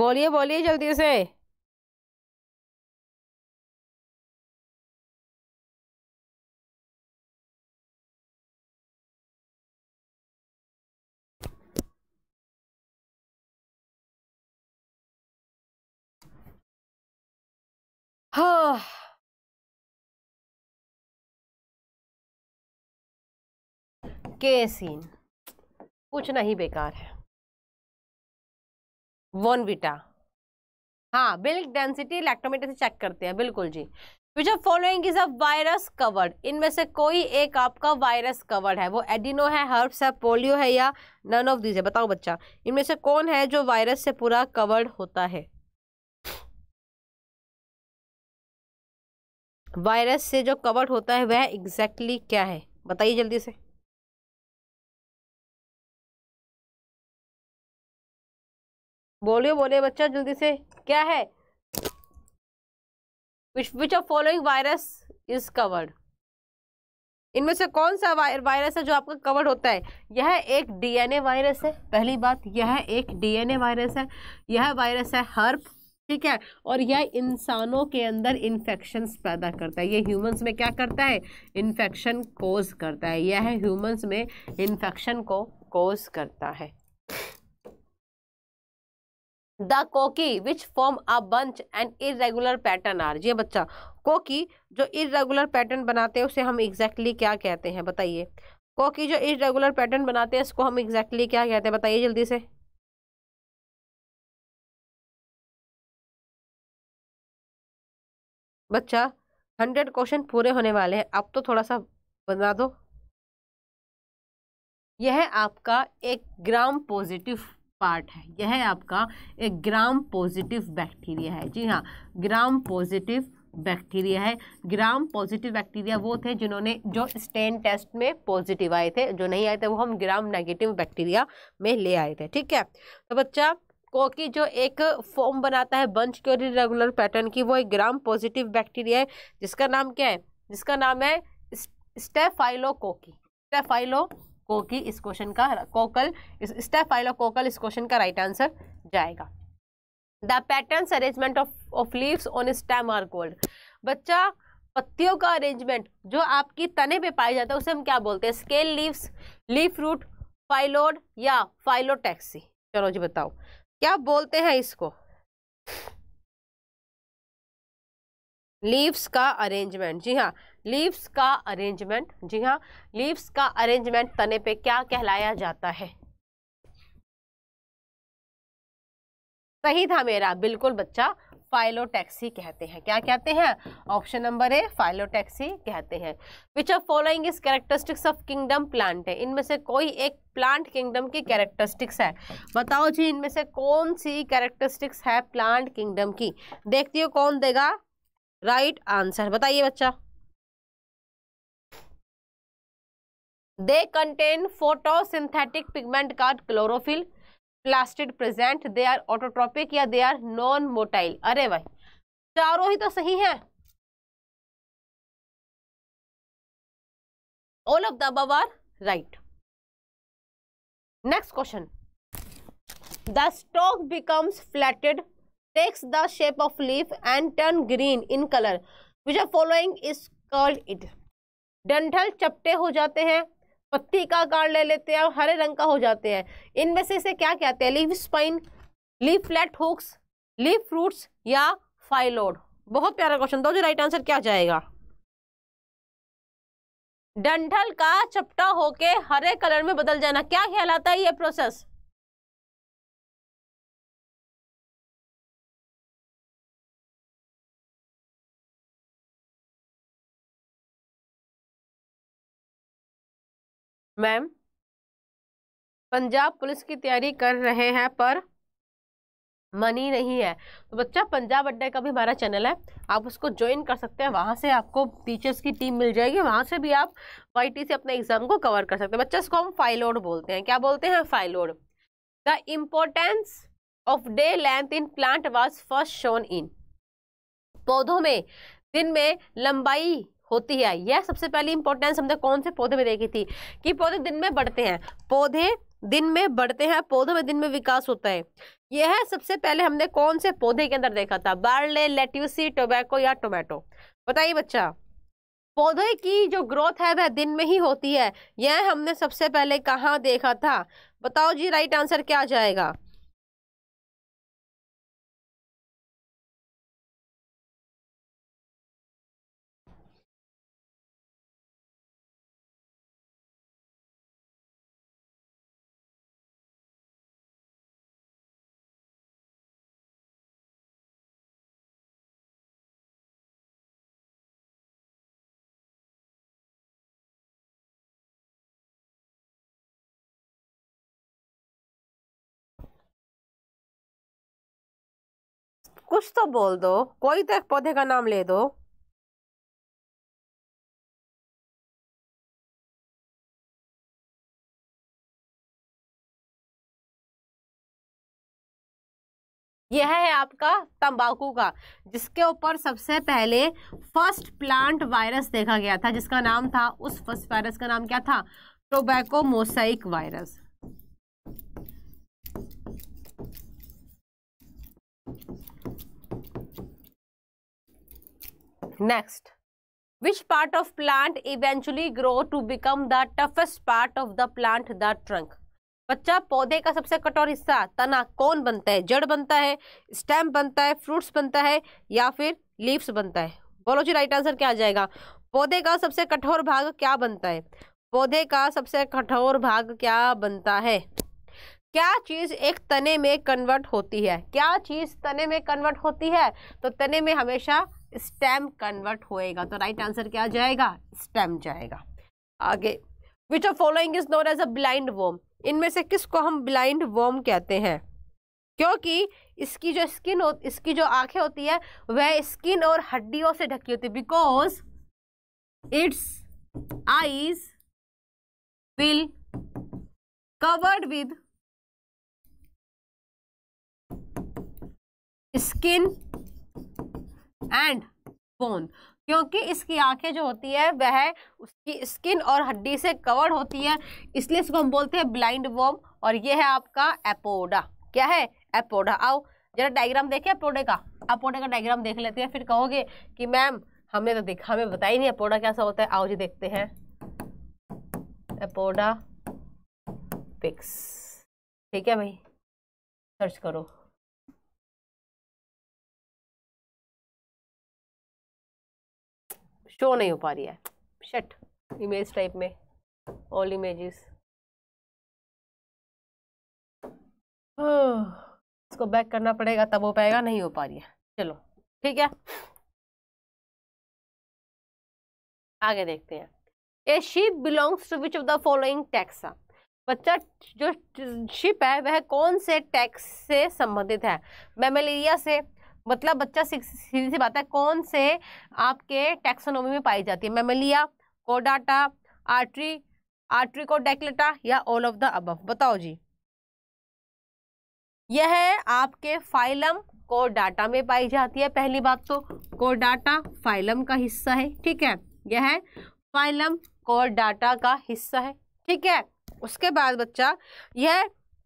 Speaker 2: बोलिए बोलिए जल्दी से हाँ
Speaker 1: के सीन कुछ नहीं बेकार है वन बीटा हाँ बिल्क डेंसिटी इलेक्ट्रोमीटर से चेक करते हैं बिल्कुल जी which of following is a virus covered इनमें से कोई एक आपका वायरस कवर्ड है वो एडिनो है हर्ब्स है पोलियो है या नन ऑफ दीज है बताओ बच्चा इनमें से कौन है जो वायरस से पूरा कवर्ड होता है
Speaker 2: वायरस से जो कवर्ड होता है वह एग्जैक्टली exactly क्या है बताइए जल्दी से
Speaker 1: बोलियो बोलिए बच्चा जल्दी से क्या है which which of following virus is covered इनमें से कौन सा वायरस है जो आपका कवर्ड होता है यह एक डीएनए वायरस है पहली बात यह एक डीएनए वायरस है यह वायरस है हर्प ठीक है और यह इंसानों के अंदर इन्फेक्शन पैदा करता है यह ह्यूमंस में क्या करता है इन्फेक्शन कोज करता है यह ह्यूमंस में इन्फेक्शन को कोज करता है the cocci which form a bunch and irregular pattern are ये बच्चा कोकी जो इरेगुलर पैटर्न बनाते हैं उसे हम एग्जैक्टली exactly क्या कहते हैं बताइए कोकी जो इरेगुलर पैटर्न बनाते हैं इसको हम एग्जैक्टली exactly क्या कहते हैं बताइए जल्दी से बच्चा हंड्रेड क्वेश्चन पूरे होने वाले हैं अब तो थोड़ा सा बना दो यह है आपका एक ग्राम पॉजिटिव पार्ट है यह आपका एक ग्राम पॉजिटिव बैक्टीरिया है जी हाँ ग्राम पॉजिटिव बैक्टीरिया है ग्राम पॉजिटिव बैक्टीरिया वो थे जिन्होंने जो स्टेन टेस्ट में पॉजिटिव आए थे जो नहीं आए थे वो हम ग्राम नेगेटिव बैक्टीरिया में ले आए थे ठीक है तो बच्चा कोकी जो एक फॉर्म बनाता है बंच क्योर रेगुलर पैटर्न की वो एक ग्राम पॉजिटिव बैक्टीरिया है जिसका नाम क्या है जिसका नाम है स्टेफाइलो कोकी स्टेफाइलो कोकी इस क्वेश्चन का coccal step file of coccal इस क्वेश्चन का राइट आंसर जाएगा the pattern arrangement of of leaves on stem are called बच्चा पत्तियों का अरेंजमेंट जो आपकी तने पे पाया जाता है उसे हम क्या बोलते हैं scale leaves leaf root phyllode या फाइलोटैक्सी चलो जी बताओ क्या बोलते हैं इसको लीव्स का अरेंजमेंट जी हाँ लीव्स का अरेंजमेंट जी हाँ लीव्स का अरेंजमेंट तने पे क्या कहलाया जाता है सही था मेरा बिल्कुल बच्चा फाइलोटैक्सी कहते हैं क्या कहते हैं ऑप्शन नंबर ए फाइलोटैक्सी कहते हैं which are following is characteristics of kingdom plant है इनमें से कोई एक प्लांट किंगडम की कैरेक्टरिस्टिक्स है बताओ जी इनमें से कौन सी कैरेक्टरिस्टिक्स है प्लांट किंगडम की देखती हो कौन देगा राइट right आंसर बताइए बच्चा they contain photosynthetic pigment card chlorophyll plastid present they are autotrophic या दे आर नॉन मोटाइल अरे भाई चारों ही तो सही है
Speaker 2: all of the above are right
Speaker 1: next question the stalk becomes flatted takes the shape of leaf and turn green in colour which are following is called it डंठल चपटे हो जाते हैं पत्ती का कार्ड ले लेते हैं और हरे रंग का हो जाते हैं इनमें से इसे क्या कहते हैं leaf spine leaf flat hooks leaf fruits या फाइलोड बहुत प्यारा क्वेश्चन दो जो राइट आंसर क्या जाएगा डंठल का चपटा होके हरे
Speaker 2: कलर में बदल जाना क्या कहलाता है ये प्रोसेस मैम
Speaker 1: पंजाब पुलिस की तैयारी कर रहे हैं पर मनी नहीं है तो बच्चा पंजाब अड्डा का भी हमारा चैनल है आप उसको ज्वाइन कर सकते हैं वहाँ से आपको टीचर्स की टीम मिल जाएगी वहाँ से भी आप वाई से अपने एग्जाम को कवर कर सकते हैं बच्चा इसको हम फाइलोड बोलते हैं क्या बोलते हैं phyllode the importance of day length in plant was first shown in पौधों में दिन में लंबाई होती है यह सबसे पहली इंपॉर्टेंस हमने कौन से पौधे में देखी थी कि पौधे दिन में बढ़ते हैं पौधे दिन में बढ़ते हैं पौधों में दिन में विकास होता है यह सबसे पहले हमने कौन से पौधे के अंदर देखा था बार्ले लेट्यूसी टोबैको या टोमेटो बताइए बच्चा पौधे की जो ग्रोथ है वह दिन में ही होती है यह हमने सबसे पहले कहाँ देखा था बताओ जी राइट आंसर क्या जाएगा
Speaker 2: कुछ तो बोल दो कोई तो एक पौधे का नाम ले दो
Speaker 1: यह है आपका तंबाकू का जिसके ऊपर सबसे पहले फर्स्ट प्लांट वायरस देखा गया था जिसका नाम था उस फर्स्ट वायरस का नाम क्या था tobacco mosaic virus next which part of plant eventually grow to become the toughest part of the plant, the trunk? बच्चा पौधे का सबसे कठोर हिस्सा तना कौन बनता है जड़ बनता है स्टेम बनता है फ्रूट्स बनता है या फिर लीव्स बनता है बोलो जी राइट आंसर क्या आ जाएगा पौधे का सबसे कठोर भाग क्या बनता है पौधे का सबसे कठोर भाग क्या बनता है क्या चीज़ एक तने में कन्वर्ट होती है क्या चीज़ तने में कन्वर्ट होती है तो तने में हमेशा स्टेम कन्वर्ट होएगा तो राइट आंसर क्या जाएगा स्टेम जाएगा आगे which of following is known as a blind worm इनमें से किसको हम ब्लाइंड वोम कहते हैं क्योंकि इसकी जो स्किन हो इसकी जो आंखें होती है वह स्किन और हड्डियों से ढकी होती है because its eyes will
Speaker 2: covered with
Speaker 1: skin and bone क्योंकि इसकी आंखें जो होती है वह उसकी स्किन और हड्डी से कवर होती है इसलिए इसको हम बोलते हैं ब्लाइंड वॉम और यह है आपका एपोडा क्या है एपोडा आओ जरा डायग्राम देखे एपोडे का अपोडे का डायग्राम देख लेते हैं फिर कहोगे कि मैम हमें तो देखा हमें बता ही नहीं अपोडा कैसा होता है आओ जी देखते हैं एपोडा पिक्स ठीक है भाई सर्च करो
Speaker 2: शो नहीं हो पा रही है शट इमेज टाइप में ऑल इमेजेस इसको बैक करना पड़ेगा तब हो पाएगा नहीं हो पा रही है चलो ठीक है
Speaker 1: आगे देखते हैं a ship belongs to which of the following taxa बच्चा जो शिप है वह कौन से टैक्स से संबंधित है मेमेलेरिया से मतलब बच्चा सीधी सी बात है कौन से आपके टैक्सोनोमी में पाई जाती है मेमलिया कोडाटा आर्ट्री आर्ट्री डेकलेटा या ऑल ऑफ द अब बताओ जी यह आपके फाइलम को डाटा में पाई जाती है पहली बात तो कोडाटा फाइलम का हिस्सा है ठीक है यह है फाइलम कोडाटा का हिस्सा है ठीक है उसके बाद बच्चा यह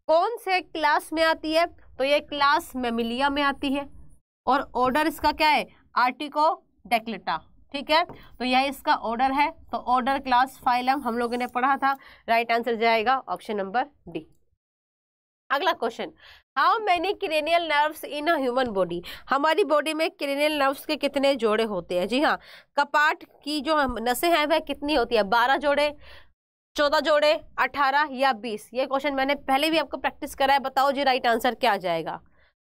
Speaker 1: कौन से क्लास में आती है तो यह क्लास मेमिलिया में आती है और ऑर्डर इसका क्या है आर्टिको डेक्लेटा ठीक है तो यह इसका ऑर्डर है तो ऑर्डर क्लास फाइलम हम लोगों ने पढ़ा था राइट आंसर जाएगा ऑप्शन नंबर डी अगला question how many cranial nerves in a human body हमारी बॉडी में क्रेनियल नर्व्स के कितने जोड़े होते हैं जी हाँ कपाट की जो नसें हैं वह कितनी होती है बारह जोड़े चौदह जोड़े अठारह या बीस ये क्वेश्चन मैंने पहले भी आपको प्रैक्टिस करा है बताओ जी राइट आंसर क्या आ जाएगा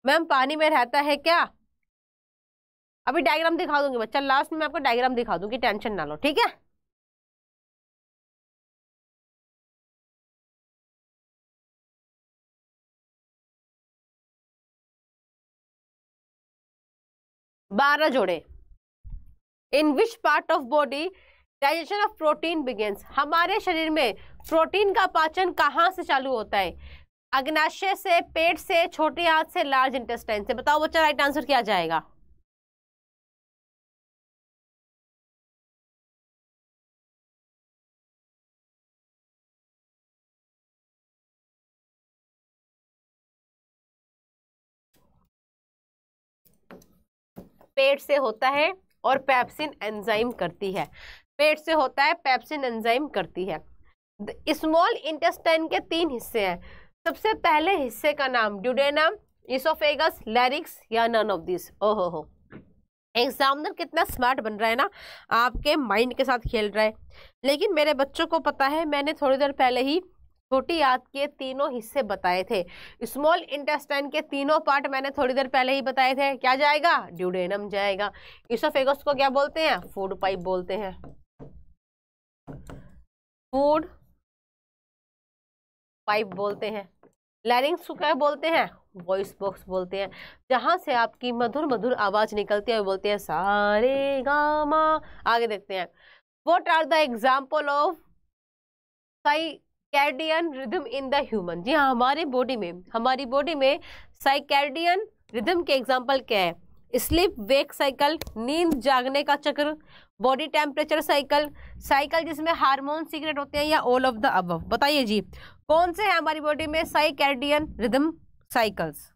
Speaker 1: मैम पानी में रहता है क्या अभी डायग्राम दिखा दूंगी बच्चा लास्ट में आपको डायग्राम
Speaker 2: दिखा दूंगी टेंशन ना लो ठीक है
Speaker 1: बारह जोड़े in which part of body digestion of protein begins हमारे शरीर में प्रोटीन का पाचन कहाँ से चालू होता है अग्नाशय से पेट से छोटे हाथ से लार्ज इंटेस्टाइन से बताओ बच्चा राइट आंसर क्या जाएगा पेट से होता है और पैप्सिन एंजाइम करती है पेट से होता है पैप्सिन एंजाइम करती है स्मॉल इंटेस्टाइन के तीन हिस्से हैं सबसे पहले हिस्से का नाम ड्यूडेनम इसोफेगस लैरिक्स या नन ऑफ दिस ओहो हो एग्जामिनर कितना स्मार्ट बन रहा है ना आपके माइंड के साथ खेल रहा है लेकिन मेरे बच्चों को पता है मैंने थोड़ी देर पहले ही छोटी आंत के तीनों हिस्से बताए थे स्मॉल इंटेस्टाइन के तीनों पार्ट मैंने थोड़ी देर पहले ही बताए थे क्या जाएगा ड्यूडेनम जाएगा इसोफेगस को क्या बोलते हैं फूड पाइप बोलते हैं फूड पाइप बोलते हैं लैरिंग्स को क्या बोलते हैं वॉइस बॉक्स बोलते हैं जहां से आपकी मधुर मधुर आवाज़ निकलती है बोलते हैं सारे गामा आगे देखते हैं what are the example of cy circadian rhythm in the human जी हाँ हमारे बॉडी में हमारी बॉडी में साइकैडियन रिदम के एग्जाम्पल क्या है स्लीप वेक साइकिल नींद जागने का चक्र बॉडी टेम्परेचर साइकिल साइकिल जिसमें हार्मोन सीक्रेट होते हैं या ऑल ऑफ द अबव बताइए जी कौन से हैं हमारी बॉडी में साइकैडियन रिदम साइकिल्स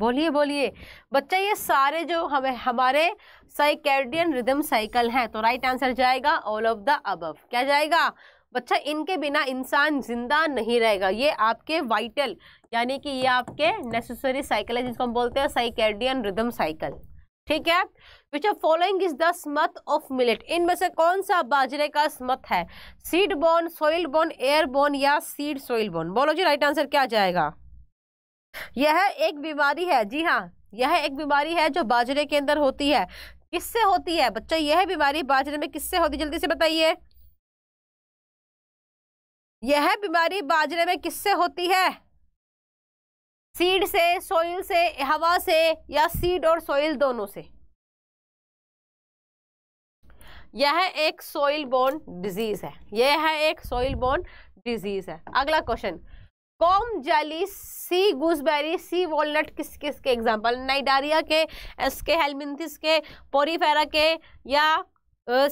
Speaker 1: बोलिए बोलिए बच्चा ये सारे जो हमें हमारे साइकेडियन रिदम साइकिल हैं तो राइट आंसर जाएगा ऑल ऑफ द अबव क्या जाएगा बच्चा इनके बिना इंसान जिंदा नहीं रहेगा ये आपके वाइटल यानी कि ये आपके नेसेसरी साइकिल है जिसको हम बोलते हैं साइकेडियन रिदम साइकिल ठीक है which are following is the smut of millet इनमें से कौन सा बाजरे का स्मथ है seed borne soil borne air borne या सीड सोइल बोन बोलो जी राइट आंसर क्या जाएगा यह एक बीमारी है जी हाँ यह एक बीमारी है जो बाजरे के अंदर होती है किससे होती है बच्चा यह बीमारी बाजरे में किससे होती है जल्दी से बताइए यह बीमारी बाजरे में किससे होती
Speaker 2: है सीड से सोइल से हवा से या सीड और
Speaker 1: सोइल दोनों से यह एक सोइल बोन डिजीज है यह है एक सोइल बोन डिजीज है अगला क्वेश्चन comb jelly sea gooseberry sea walnut किस किस के एग्जाम्पल नाइडारिया के एस के हेलमिंथिस के पोरीफेरा के या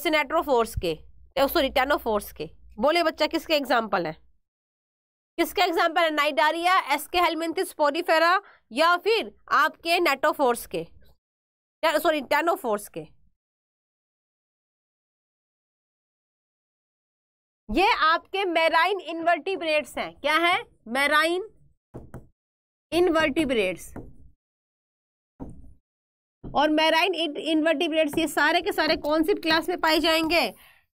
Speaker 1: सिनेट्रोफोर्स के सॉरी टेनोफोर्स के बोले बच्चा किसके एग्जाम्पल हैं किसके एग्जाम्पल है Cnidaria Aschelminthes Porifera या फिर आपके नेटोफोर्स के सॉरी टेनोफोर्स के
Speaker 2: ये आपके मेराइन इनवर्टिब्रेट्स हैं क्या है मैराइन
Speaker 1: इनवर्टिब्रेट्स और मैराइन इनवर्टिब्रेट्स ये सारे के सारे कौन सी क्लास में पाए जाएंगे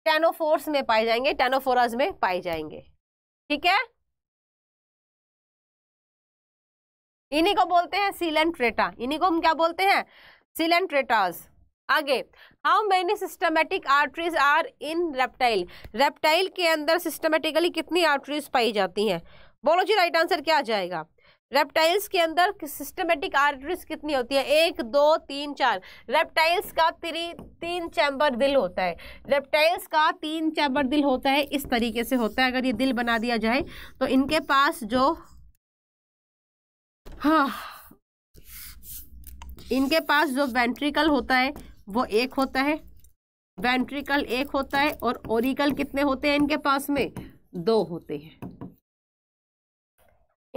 Speaker 1: टेनोफोर्स में पाए जाएंगे टेनोफोराज में पाए जाएंगे ठीक है इन्हीं को बोलते हैं सीलेंट्रेटा इन्हीं को हम क्या बोलते हैं सीलेंट्रेटाज आगे how many systematic arteries are in reptile reptile के अंदर सिस्टमेटिकली कितनी आर्टरीज पाई जाती हैं बोलो जी राइट आंसर क्या आ जाएगा रेप्टाइल्स के अंदर सिस्टमेटिक आर्टरीज कितनी होती है एक दो तीन चार रेप्टाइल्स का त्री तीन चैम्बर दिल होता है रेप्टाइल्स का तीन चैम्बर दिल होता है इस तरीके से होता है अगर ये दिल बना दिया जाए तो इनके पास जो हाँ इनके पास जो वेंट्रिकल होता है वो एक होता है वेंट्रिकल एक होता है और ओरिकल कितने होते हैं इनके पास में दो होते हैं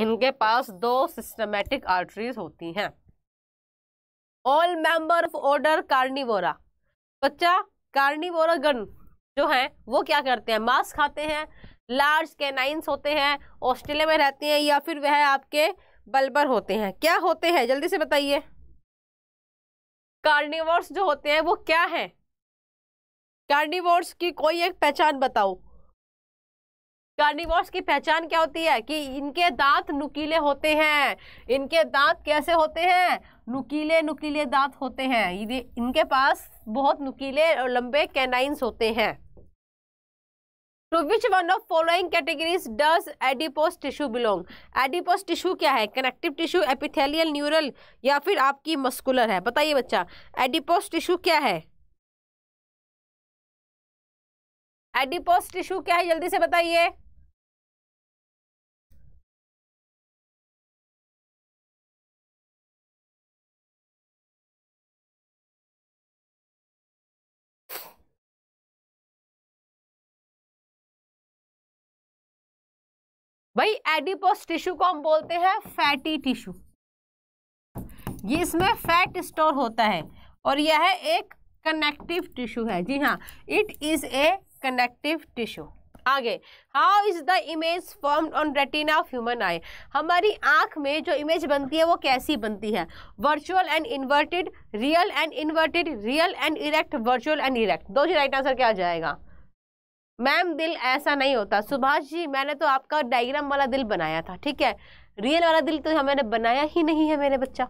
Speaker 1: इनके पास दो सिस्टमेटिक आर्टरीज होती हैं all member of order Carnivora बच्चा कार्निवोरा गण जो है वो क्या करते हैं मांस खाते हैं लार्ज कैनाइंस होते हैं ऑस्ट्रेलिया में रहते हैं या फिर वह आपके बल्बर होते हैं क्या होते हैं जल्दी से बताइए कार्निवर्स जो होते हैं वो क्या हैं कार्निवर्स की कोई एक पहचान बताओ कार्निवर्स की पहचान क्या होती है कि इनके दांत नुकीले होते हैं इनके दांत कैसे होते हैं नुकीले नुकीले दांत होते हैं इनके पास बहुत नुकीले और लंबे कैनाइंस होते हैं to which one of following categories does adipose tissue belong adipose tissue क्या है कनेक्टिव टिश्यू एपिथेलियल न्यूरल या फिर आपकी मस्कुलर है बताइए बच्चा एडिपोस टिश्यू क्या है
Speaker 2: एडिपोस टिश्यू क्या है जल्दी से बताइए भाई एडिपोस टिश्यू
Speaker 1: को हम बोलते हैं फैटी टिश्यू ये इसमें फैट स्टोर होता है और यह है एक कनेक्टिव टिश्यू है जी हाँ it is a connective tissue आगे how is the image formed on retina of human eye हमारी आंख में जो इमेज बनती है वो कैसी बनती है virtual and inverted real and inverted real and erect virtual and erect दो राइट आंसर क्या आ जाएगा मैम दिल ऐसा नहीं होता सुभाष जी मैंने तो आपका डायग्राम वाला दिल बनाया था ठीक है रियल वाला दिल तो हमें बनाया ही नहीं है मेरे बच्चा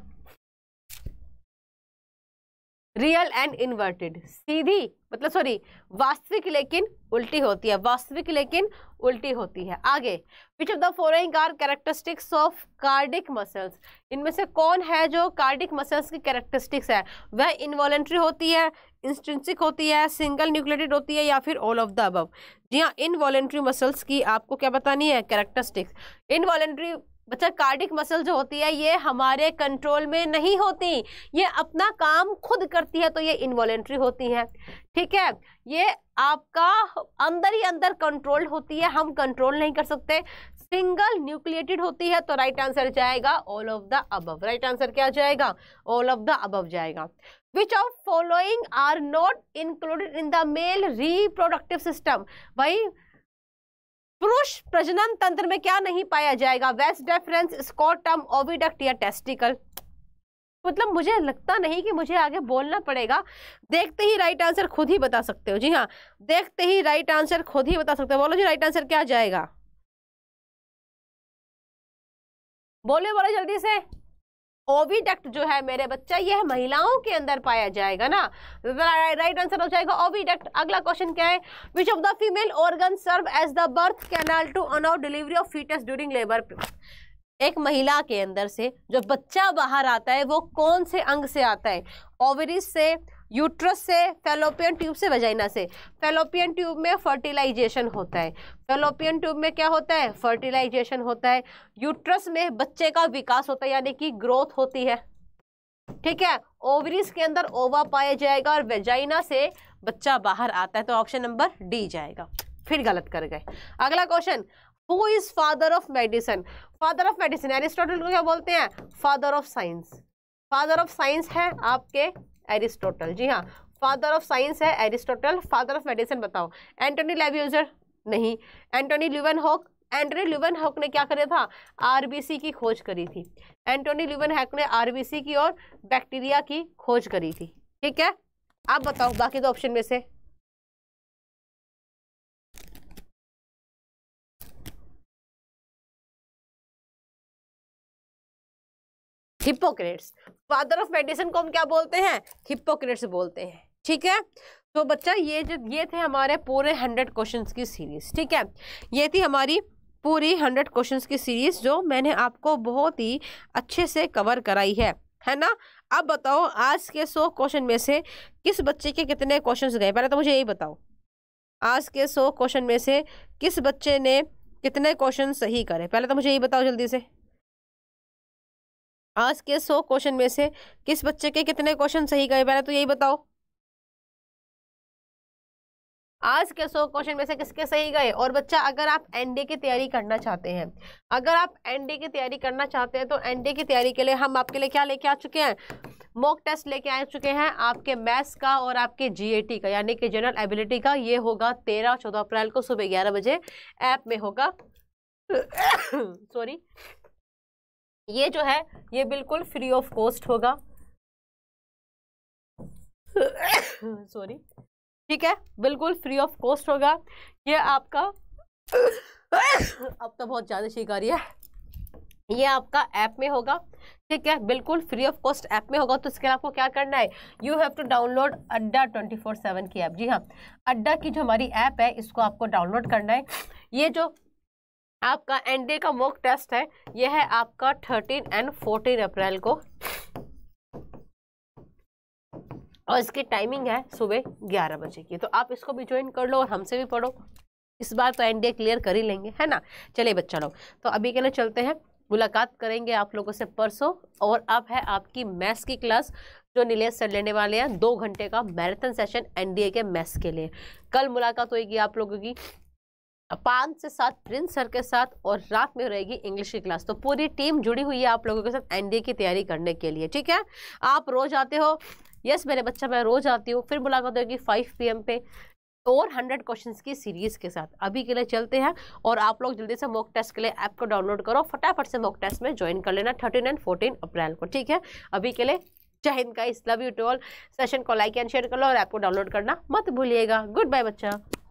Speaker 1: रियल एंड इन्वर्टेड सीधी मतलब सॉरी वास्तविक लेकिन उल्टी होती है वास्तविक लेकिन उल्टी होती है आगे which of the following are characteristics of cardiac muscles इनमें से कौन है जो कार्डिक मसल्स की कैरेक्टरिस्टिक्स है वह इन्वॉलेंट्री होती है इंस्टेंसिक होती है सिंगल न्यूक्लेटेड होती है या फिर ऑल ऑफ द अबव जी हाँ इनवॉलेंट्री मसल्स की आपको क्या बतानी है कैरेक्टरिस्टिक्स इनवॉलेंट्री बच्चा कार्डिक मसल जो होती है ये हमारे कंट्रोल में नहीं होती ये अपना काम खुद करती है तो ये इन्वॉलेंट्री होती है ठीक है ये आपका अंदर ही अंदर कंट्रोल होती है हम कंट्रोल नहीं कर सकते सिंगल न्यूक्लिएटेड होती है तो राइट आंसर जाएगा all of the above right answer क्या जाएगा ऑल ऑफ द अबव जाएगा which of following are not included in the male reproductive system भाई पुरुष प्रजनन तंत्र में क्या नहीं पाया जाएगा वेस्ट डेफरेंस स्कॉटम ओविडक्ट या टेस्टिकल मतलब मुझे लगता नहीं कि मुझे आगे बोलना पड़ेगा देखते ही राइट आंसर खुद ही बता सकते हो जी हाँ देखते ही राइट आंसर खुद ही बता सकते हो बोलो जी राइट आंसर क्या जाएगा बोले बोले जल्दी से ओविडक्ट जो है मेरे बच्चा यह महिलाओं के अंदर पाया जाएगा ना राइट आंसर हो जाएगा ओविडक्ट अगला क्वेश्चन क्या है which of the female organ serve as the birth canal to allow delivery of fetus during labour एक महिला के अंदर से जो बच्चा बाहर आता है वो कौन से अंग से आता है ओवरीज से यूट्रस से फेलोपियन ट्यूब से वजाइना से फेलोपियन ट्यूब में फर्टिलाइजेशन होता है फेलोपियन ट्यूब में क्या होता है फर्टिलाइजेशन होता है यूट्रस में बच्चे का विकास होता है यानी कि ग्रोथ होती है ठीक है ओवरीज के अंदर ओवा पाया जाएगा और वेजाइना से बच्चा बाहर आता है तो ऑप्शन नंबर डी जाएगा फिर गलत कर गए अगला question who is father of medicine father of medicine Aristotle को क्या बोलते हैं father of science father of science है आपके एरिस्टोटल जी हाँ फादर ऑफ साइंस है एरिस्टोटल फादर ऑफ मेडिसिन बताओ एंटोनी लेव्यूजर नहीं Antonie Leeuwenhoek Antonie Leeuwenhoek ने क्या करा था आरबीसी की खोज करी थी एंटोनी ल्यूवन हैक ने आरबीसी की और बैक्टीरिया की खोज करी थी ठीक है आप बताओ बाकी दो ऑप्शन में से हिप्पोक्रेट्स फादर ऑफ मेडिसिन को हम क्या बोलते हैं हिप्पोक्रेट्स बोलते हैं ठीक है तो बच्चा ये जो ये थे हमारे पूरे हंड्रेड क्वेश्चंस की सीरीज ठीक है ये थी हमारी पूरी हंड्रेड क्वेश्चंस की सीरीज जो मैंने आपको बहुत ही अच्छे से कवर कराई है है ना अब बताओ आज के सौ क्वेश्चन में से किस बच्चे के कितने क्वेश्चन गए पहले तो मुझे यही बताओ आज के सौ क्वेश्चन में से किस बच्चे ने कितने क्वेश्चन सही करे पहले तो मुझे यही बताओ जल्दी से आज के सौ क्वेश्चन में से किस बच्चे के कितने क्वेश्चन सही गए पहले तो यही बताओ आज के सौ क्वेश्चन में से किसके सही गए और बच्चा अगर आप एनडे की तैयारी करना चाहते हैं अगर आप एनडे की तैयारी करना चाहते हैं तो एनडे की तैयारी के लिए हम आपके लिए क्या लेके आ चुके हैं मॉक टेस्ट लेके आ चुके हैं आपके मैथ्स का और आपके जीएटी का यानी कि जनरल एबिलिटी का ये होगा तेरह चौदह अप्रैल को सुबह ग्यारह बजे ऐप में होगा सॉरी ये जो है ये बिल्कुल फ्री ऑफ कॉस्ट होगा सॉरी ठीक है बिल्कुल फ्री ऑफ कॉस्ट होगा ये आपका अब तो बहुत ज़्यादा शिकारी है ये आपका ऐप में होगा ठीक है बिल्कुल फ्री ऑफ कॉस्ट ऐप में होगा तो इसके लिए आपको क्या करना है you have to download Adda twenty four seven की ऐप जी हाँ अड्डा की जो हमारी ऐप है इसको आपको डाउनलोड करना है ये जो आपका एनडीए का मॉक टेस्ट है यह है आपका थर्टीन एंड फोर्टीन अप्रैल को और इसकी टाइमिंग है सुबह ग्यारह बजे की तो आप इसको भी ज्वाइन कर लो और हमसे भी पढ़ो इस बार तो एनडीए क्लियर कर ही लेंगे है ना चलिए बच्चा लोग तो अभी के लिए चलते हैं मुलाकात करेंगे आप लोगों से परसों और अब है आपकी मैथ्स की क्लास जो नीलेश सर लेने वाले हैं दो घंटे का मैराथन सेशन एनडीए के मैथ्स के लिए कल मुलाकात होगी आप लोगों की पांच से सात प्रिंस सर के साथ और रात में रहेगी इंग्लिश की क्लास तो पूरी टीम जुड़ी हुई है आप लोगों के साथ एनडीए की तैयारी करने के लिए ठीक है आप रोज आते हो यस मेरे बच्चा मैं रोज आती हूँ फिर मुलाकात होगी फाइव पी पे और हंड्रेड क्वेश्चन की सीरीज़ के साथ अभी के लिए चलते हैं और आप लोग जल्दी से मॉक टेस्ट के लिए ऐप को डाउनलोड करो फटाफट से मॉक टेस्ट में ज्वाइन कर लेना थर्टीन एंड फोर्टीन अप्रैल को ठीक है अभी के लिए जय हिंद का इस love you to all session को लाइक एंड शेयर कर लो और ऐप को डाउनलोड करना मत भूलिएगा गुड बाय बच्चा